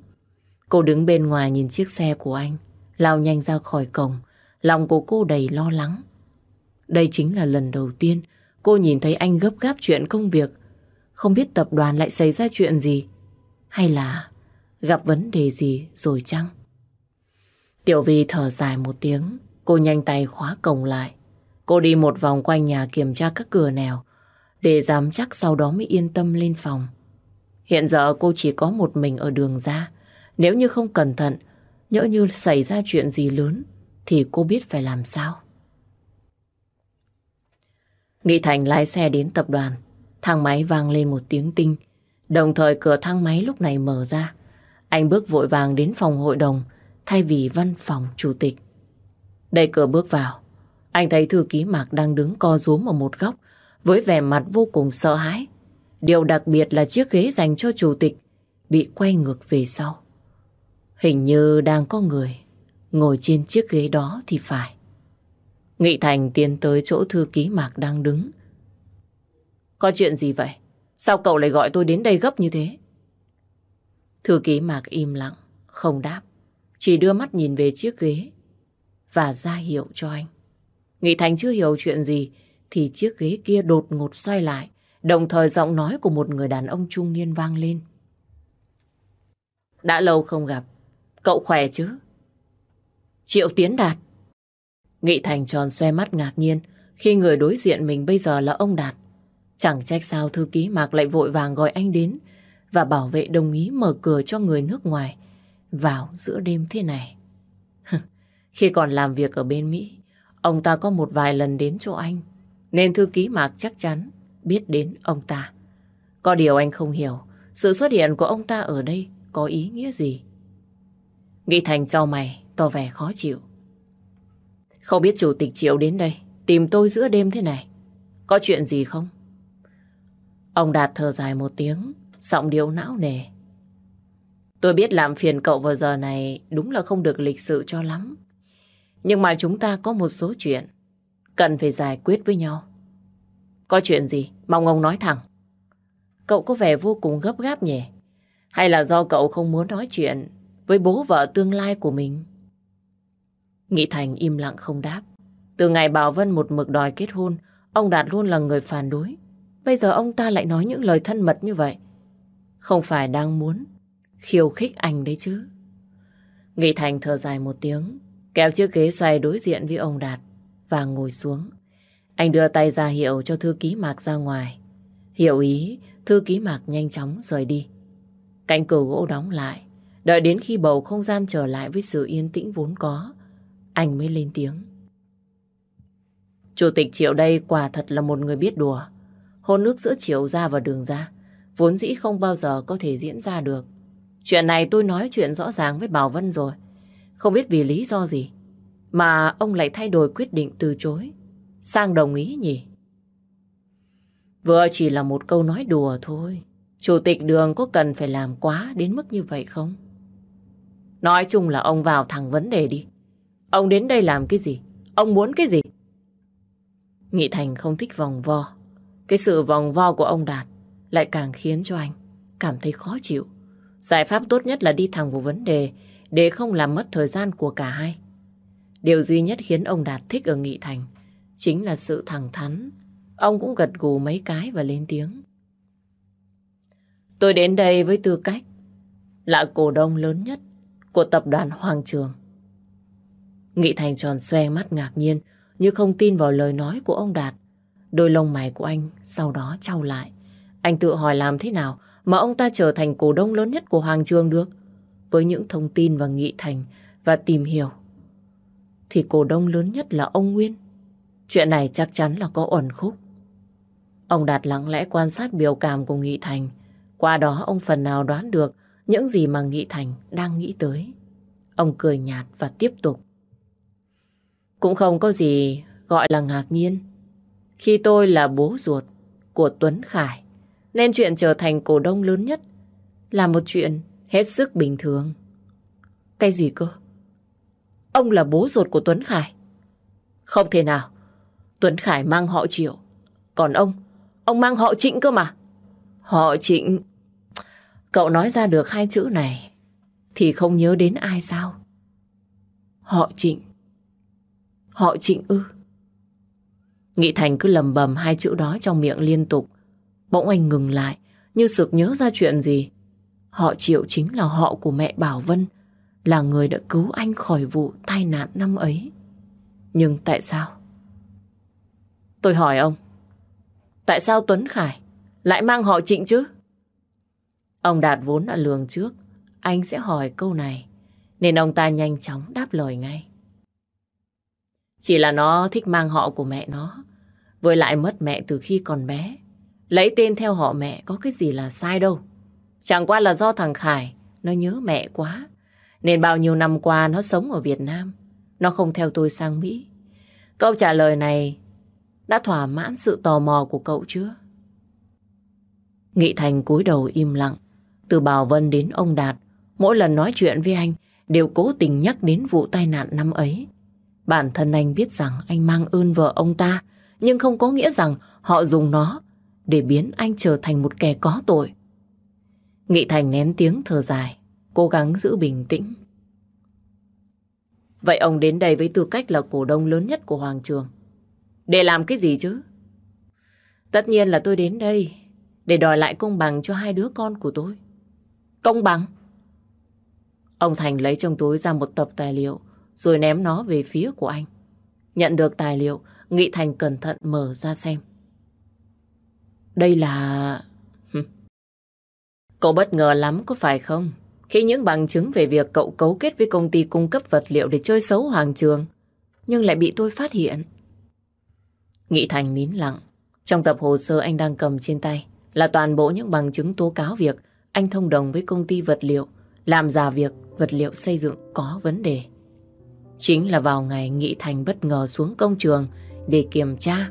A: Cô đứng bên ngoài nhìn chiếc xe của anh, lao nhanh ra khỏi cổng, lòng của cô đầy lo lắng. Đây chính là lần đầu tiên cô nhìn thấy anh gấp gáp chuyện công việc, không biết tập đoàn lại xảy ra chuyện gì, hay là gặp vấn đề gì rồi chăng? Tiểu Vi thở dài một tiếng, Cô nhanh tay khóa cổng lại. Cô đi một vòng quanh nhà kiểm tra các cửa nẻo để dám chắc sau đó mới yên tâm lên phòng. Hiện giờ cô chỉ có một mình ở đường ra. Nếu như không cẩn thận, nhỡ như xảy ra chuyện gì lớn thì cô biết phải làm sao. Nghị Thành lái xe đến tập đoàn. Thang máy vang lên một tiếng tinh. Đồng thời cửa thang máy lúc này mở ra. Anh bước vội vàng đến phòng hội đồng thay vì văn phòng chủ tịch. Đẩy cửa bước vào, anh thấy thư ký Mạc đang đứng co rúm ở một góc với vẻ mặt vô cùng sợ hãi. Điều đặc biệt là chiếc ghế dành cho chủ tịch bị quay ngược về sau. Hình như đang có người ngồi trên chiếc ghế đó thì phải. Nghị Thành tiến tới chỗ thư ký Mạc đang đứng. Có chuyện gì vậy? Sao cậu lại gọi tôi đến đây gấp như thế? Thư ký Mạc im lặng, không đáp. Chỉ đưa mắt nhìn về chiếc ghế và ra hiệu cho anh. Nghị Thành chưa hiểu chuyện gì thì chiếc ghế kia đột ngột xoay lại, đồng thời giọng nói của một người đàn ông trung niên vang lên. Đã lâu không gặp, cậu khỏe chứ? Triệu Tiến Đạt. Nghị Thành tròn xe mắt ngạc nhiên khi người đối diện mình bây giờ là ông Đạt. Chẳng trách sao thư ký Mạc lại vội vàng gọi anh đến và bảo vệ đồng ý mở cửa cho người nước ngoài vào giữa đêm thế này. Khi còn làm việc ở bên Mỹ, ông ta có một vài lần đến chỗ anh, nên thư ký Mạc chắc chắn biết đến ông ta. Có điều anh không hiểu, sự xuất hiện của ông ta ở đây có ý nghĩa gì? Nghĩ Thành cho mày, tỏ vẻ khó chịu. Không biết chủ tịch Triệu đến đây, tìm tôi giữa đêm thế này. Có chuyện gì không? Ông Đạt thở dài một tiếng, giọng điệu não nề. Tôi biết làm phiền cậu vào giờ này đúng là không được lịch sự cho lắm. Nhưng mà chúng ta có một số chuyện cần phải giải quyết với nhau. Có chuyện gì? Mong ông nói thẳng. Cậu có vẻ vô cùng gấp gáp nhỉ? Hay là do cậu không muốn nói chuyện với bố vợ tương lai của mình? Nghị Thành im lặng không đáp. Từ ngày Bảo Vân một mực đòi kết hôn, ông Đạt luôn là người phản đối. Bây giờ ông ta lại nói những lời thân mật như vậy. Không phải đang muốn khiêu khích anh đấy chứ. Nghị Thành thở dài một tiếng, kéo chiếc ghế xoay đối diện với ông Đạt và ngồi xuống. Anh đưa tay ra hiệu cho thư ký Mạc ra ngoài. Hiểu ý, thư ký Mạc nhanh chóng rời đi. Cánh cửa gỗ đóng lại, đợi đến khi bầu không gian trở lại với sự yên tĩnh vốn có, anh mới lên tiếng. Chủ tịch Triệu đây quả thật là một người biết đùa. Hôn nước giữa Triệu ra và đường ra, vốn dĩ không bao giờ có thể diễn ra được. Chuyện này tôi nói chuyện rõ ràng với Bảo Vân rồi. Không biết vì lý do gì mà ông lại thay đổi quyết định từ chối sang đồng ý nhỉ? Vừa chỉ là một câu nói đùa thôi. Chủ tịch đường có cần phải làm quá đến mức như vậy không? Nói chung là ông vào thẳng vấn đề đi. Ông đến đây làm cái gì? Ông muốn cái gì? Nghị Thành không thích vòng vo. Cái sự vòng vo của ông Đạt lại càng khiến cho anh cảm thấy khó chịu. Giải pháp tốt nhất là đi thẳng vào vấn đề để không làm mất thời gian của cả hai. Điều duy nhất khiến ông Đạt thích ở Nghị Thành chính là sự thẳng thắn. Ông cũng gật gù mấy cái và lên tiếng. Tôi đến đây với tư cách là cổ đông lớn nhất của tập đoàn Hoàng Trường. Nghị Thành tròn xoe mắt ngạc nhiên như không tin vào lời nói của ông Đạt. Đôi lông mày của anh sau đó trao lại. Anh tự hỏi làm thế nào mà ông ta trở thành cổ đông lớn nhất của Hoàng Trường được? với những thông tin và nghị thành và tìm hiểu. Thì cổ đông lớn nhất là ông Nguyên. Chuyện này chắc chắn là có ẩn khúc. Ông Đạt lặng lẽ quan sát biểu cảm của Nghị Thành. Qua đó ông phần nào đoán được những gì mà Nghị Thành đang nghĩ tới. Ông cười nhạt và tiếp tục. Cũng không có gì gọi là ngạc nhiên. Khi tôi là bố ruột của Tuấn Khải, nên chuyện trở thành cổ đông lớn nhất là một chuyện Hết sức bình thường. Cái gì cơ? Ông là bố ruột của Tuấn Khải. Không thể nào. Tuấn Khải mang họ Triệu. Còn ông, ông mang họ Trịnh cơ mà. Họ Trịnh... Cậu nói ra được hai chữ này thì không nhớ đến ai sao? Họ Trịnh. Họ Trịnh ư. Nghị Thành cứ lầm bầm hai chữ đó trong miệng liên tục. Bỗng anh ngừng lại, như sực nhớ ra chuyện gì, Họ Triệu chính là họ của mẹ Bảo Vân, là người đã cứu anh khỏi vụ tai nạn năm ấy. Nhưng tại sao? Tôi hỏi ông, tại sao Tuấn Khải lại mang họ Trịnh chứ? Ông Đạt vốn đã lường trước, anh sẽ hỏi câu này, nên ông ta nhanh chóng đáp lời ngay. Chỉ là nó thích mang họ của mẹ nó, với lại mất mẹ từ khi còn bé. Lấy tên theo họ mẹ có cái gì là sai đâu. Chẳng qua là do thằng Khải, nó nhớ mẹ quá. Nên bao nhiêu năm qua nó sống ở Việt Nam, nó không theo tôi sang Mỹ. Câu trả lời này đã thỏa mãn sự tò mò của cậu chưa? Nghị Thành cúi đầu im lặng. Từ Bảo Vân đến ông Đạt, mỗi lần nói chuyện với anh đều cố tình nhắc đến vụ tai nạn năm ấy. Bản thân anh biết rằng anh mang ơn vợ ông ta, nhưng không có nghĩa rằng họ dùng nó để biến anh trở thành một kẻ có tội. Nghị Thành nén tiếng thở dài, cố gắng giữ bình tĩnh. Vậy ông đến đây với tư cách là cổ đông lớn nhất của Hoàng Trường. Để làm cái gì chứ? Tất nhiên là tôi đến đây để đòi lại công bằng cho hai đứa con của tôi. Công bằng? Ông Thành lấy trong túi ra một tập tài liệu rồi ném nó về phía của anh. Nhận được tài liệu, Nghị Thành cẩn thận mở ra xem. Đây là... Cậu bất ngờ lắm có phải không? Khi những bằng chứng về việc cậu cấu kết với công ty cung cấp vật liệu để chơi xấu Hoàng Trường, nhưng lại bị tôi phát hiện. Nghị Thành nín lặng. Trong tập hồ sơ anh đang cầm trên tay là toàn bộ những bằng chứng tố cáo việc anh thông đồng với công ty vật liệu, làm giả việc vật liệu xây dựng có vấn đề. Chính là vào ngày Nghị Thành bất ngờ xuống công trường để kiểm tra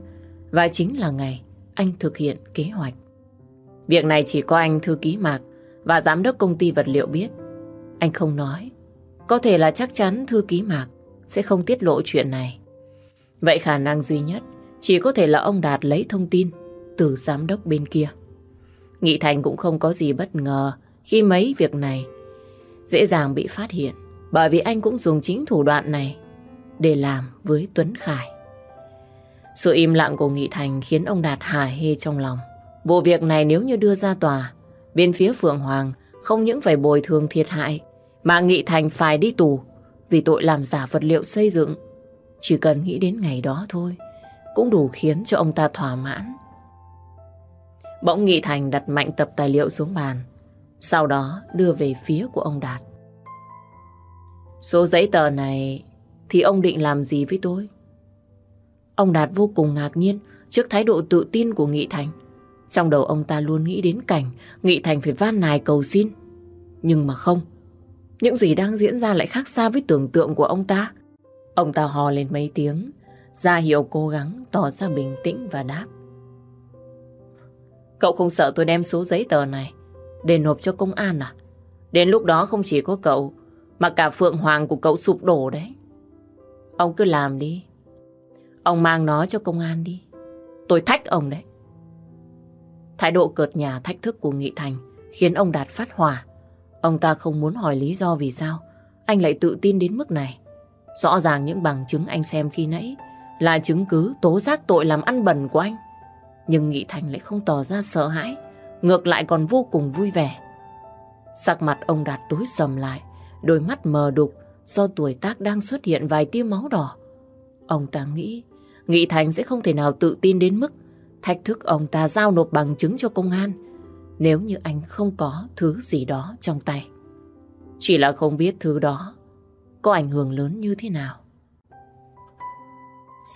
A: và chính là ngày anh thực hiện kế hoạch. Việc này chỉ có anh thư ký Mạc và giám đốc công ty vật liệu biết. Anh không nói. Có thể là chắc chắn thư ký Mạc sẽ không tiết lộ chuyện này. Vậy khả năng duy nhất chỉ có thể là ông Đạt lấy thông tin từ giám đốc bên kia. Nghị Thành cũng không có gì bất ngờ khi mấy việc này dễ dàng bị phát hiện bởi vì anh cũng dùng chính thủ đoạn này để làm với Tuấn Khải. Sự im lặng của Nghị Thành khiến ông Đạt hà hê trong lòng. Vụ việc này nếu như đưa ra tòa, bên phía Phượng Hoàng không những phải bồi thường thiệt hại, mà Nghị Thành phải đi tù vì tội làm giả vật liệu xây dựng. Chỉ cần nghĩ đến ngày đó thôi, cũng đủ khiến cho ông ta thỏa mãn. Bỗng Nghị Thành đặt mạnh tập tài liệu xuống bàn, sau đó đưa về phía của ông Đạt. Số giấy tờ này thì ông định làm gì với tôi? Ông Đạt vô cùng ngạc nhiên trước thái độ tự tin của Nghị Thành. Trong đầu ông ta luôn nghĩ đến cảnh Nghị Thành phải van nài cầu xin. Nhưng mà không. Những gì đang diễn ra lại khác xa với tưởng tượng của ông ta. Ông ta hò lên mấy tiếng, ra hiệu cố gắng tỏ ra bình tĩnh và đáp. Cậu không sợ tôi đem số giấy tờ này để nộp cho công an à? Đến lúc đó không chỉ có cậu mà cả phượng hoàng của cậu sụp đổ đấy. Ông cứ làm đi. Ông mang nó cho công an đi. Tôi thách ông đấy. Thái độ cợt nhà thách thức của Nghị Thành khiến ông Đạt phát hỏa. Ông ta không muốn hỏi lý do vì sao anh lại tự tin đến mức này. Rõ ràng những bằng chứng anh xem khi nãy là chứng cứ tố giác tội làm ăn bẩn của anh. Nhưng Nghị Thành lại không tỏ ra sợ hãi, ngược lại còn vô cùng vui vẻ. Sắc mặt ông Đạt tối sầm lại, đôi mắt mờ đục do tuổi tác đang xuất hiện vài tia máu đỏ. Ông ta nghĩ Nghị Thành sẽ không thể nào tự tin đến mức thách thức ông ta giao nộp bằng chứng cho công an nếu như anh không có thứ gì đó trong tay. Chỉ là không biết thứ đó có ảnh hưởng lớn như thế nào.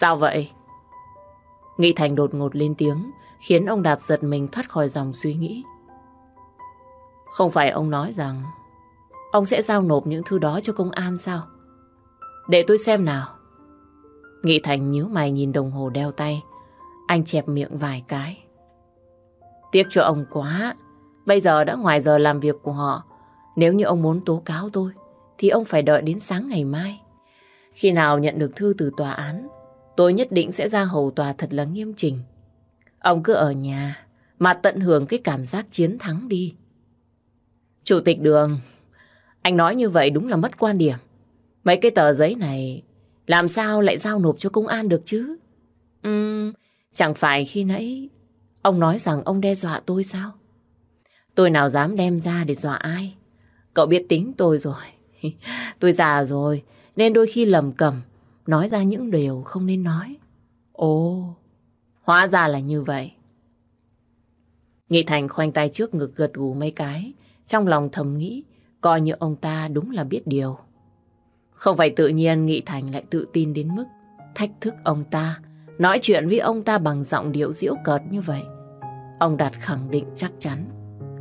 A: Sao vậy? Nghị Thành đột ngột lên tiếng khiến ông Đạt giật mình thoát khỏi dòng suy nghĩ. Không phải ông nói rằng ông sẽ giao nộp những thứ đó cho công an sao? Để tôi xem nào. Nghị Thành nhíu mày nhìn đồng hồ đeo tay anh chẹp miệng vài cái. Tiếc cho ông quá. Bây giờ đã ngoài giờ làm việc của họ. Nếu như ông muốn tố cáo tôi, thì ông phải đợi đến sáng ngày mai. Khi nào nhận được thư từ tòa án, tôi nhất định sẽ ra hầu tòa thật là nghiêm chỉnh. Ông cứ ở nhà mà tận hưởng cái cảm giác chiến thắng đi. Chủ tịch đường, anh nói như vậy đúng là mất quan điểm. Mấy cái tờ giấy này làm sao lại giao nộp cho công an được chứ? Uhm, Chẳng phải khi nãy ông nói rằng ông đe dọa tôi sao? Tôi nào dám đem ra để dọa ai? Cậu biết tính tôi rồi. tôi già rồi nên đôi khi lầm cầm nói ra những điều không nên nói. Ồ, hóa ra là như vậy. Nghị Thành khoanh tay trước ngực gật gù mấy cái, trong lòng thầm nghĩ, coi như ông ta đúng là biết điều. Không phải tự nhiên Nghị Thành lại tự tin đến mức thách thức ông ta Nói chuyện với ông ta bằng giọng điệu diễu cợt như vậy. Ông Đạt khẳng định chắc chắn.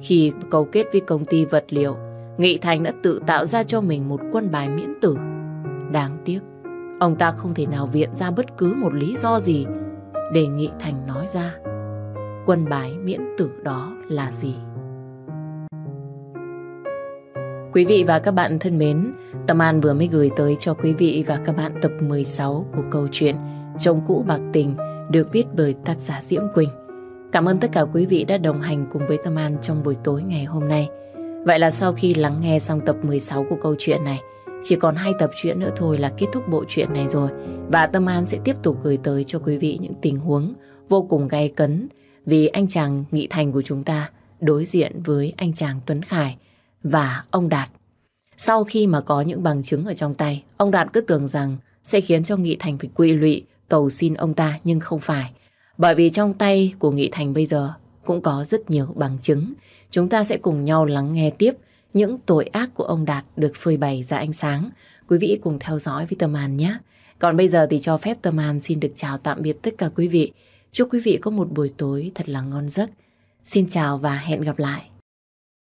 A: Khi cầu kết với công ty vật liệu, Nghị Thành đã tự tạo ra cho mình một quân bài miễn tử. Đáng tiếc, ông ta không thể nào viện ra bất cứ một lý do gì để Nghị Thành nói ra quân bài miễn tử đó là gì. Quý vị và các bạn thân mến, Tâm An vừa mới gửi tới cho quý vị và các bạn tập 16 của câu chuyện Chồng cũ bạc tình được viết bởi tác giả Diễm Quỳnh. Cảm ơn tất cả quý vị đã đồng hành cùng với Tâm An trong buổi tối ngày hôm nay. Vậy là sau khi lắng nghe xong tập 16 của câu chuyện này, chỉ còn hai tập truyện nữa thôi là kết thúc bộ truyện này rồi. Và Tâm An sẽ tiếp tục gửi tới cho quý vị những tình huống vô cùng gay cấn vì anh chàng Nghị Thành của chúng ta đối diện với anh chàng Tuấn Khải và ông Đạt. Sau khi mà có những bằng chứng ở trong tay, ông Đạt cứ tưởng rằng sẽ khiến cho Nghị Thành phải quy lụy cầu xin ông ta nhưng không phải. Bởi vì trong tay của Nghị Thành bây giờ cũng có rất nhiều bằng chứng. Chúng ta sẽ cùng nhau lắng nghe tiếp những tội ác của ông Đạt được phơi bày ra ánh sáng. Quý vị cùng theo dõi với Tâm An nhé. Còn bây giờ thì cho phép Tâm An xin được chào tạm biệt tất cả quý vị. Chúc quý vị có một buổi tối thật là ngon giấc. Xin chào và hẹn gặp lại.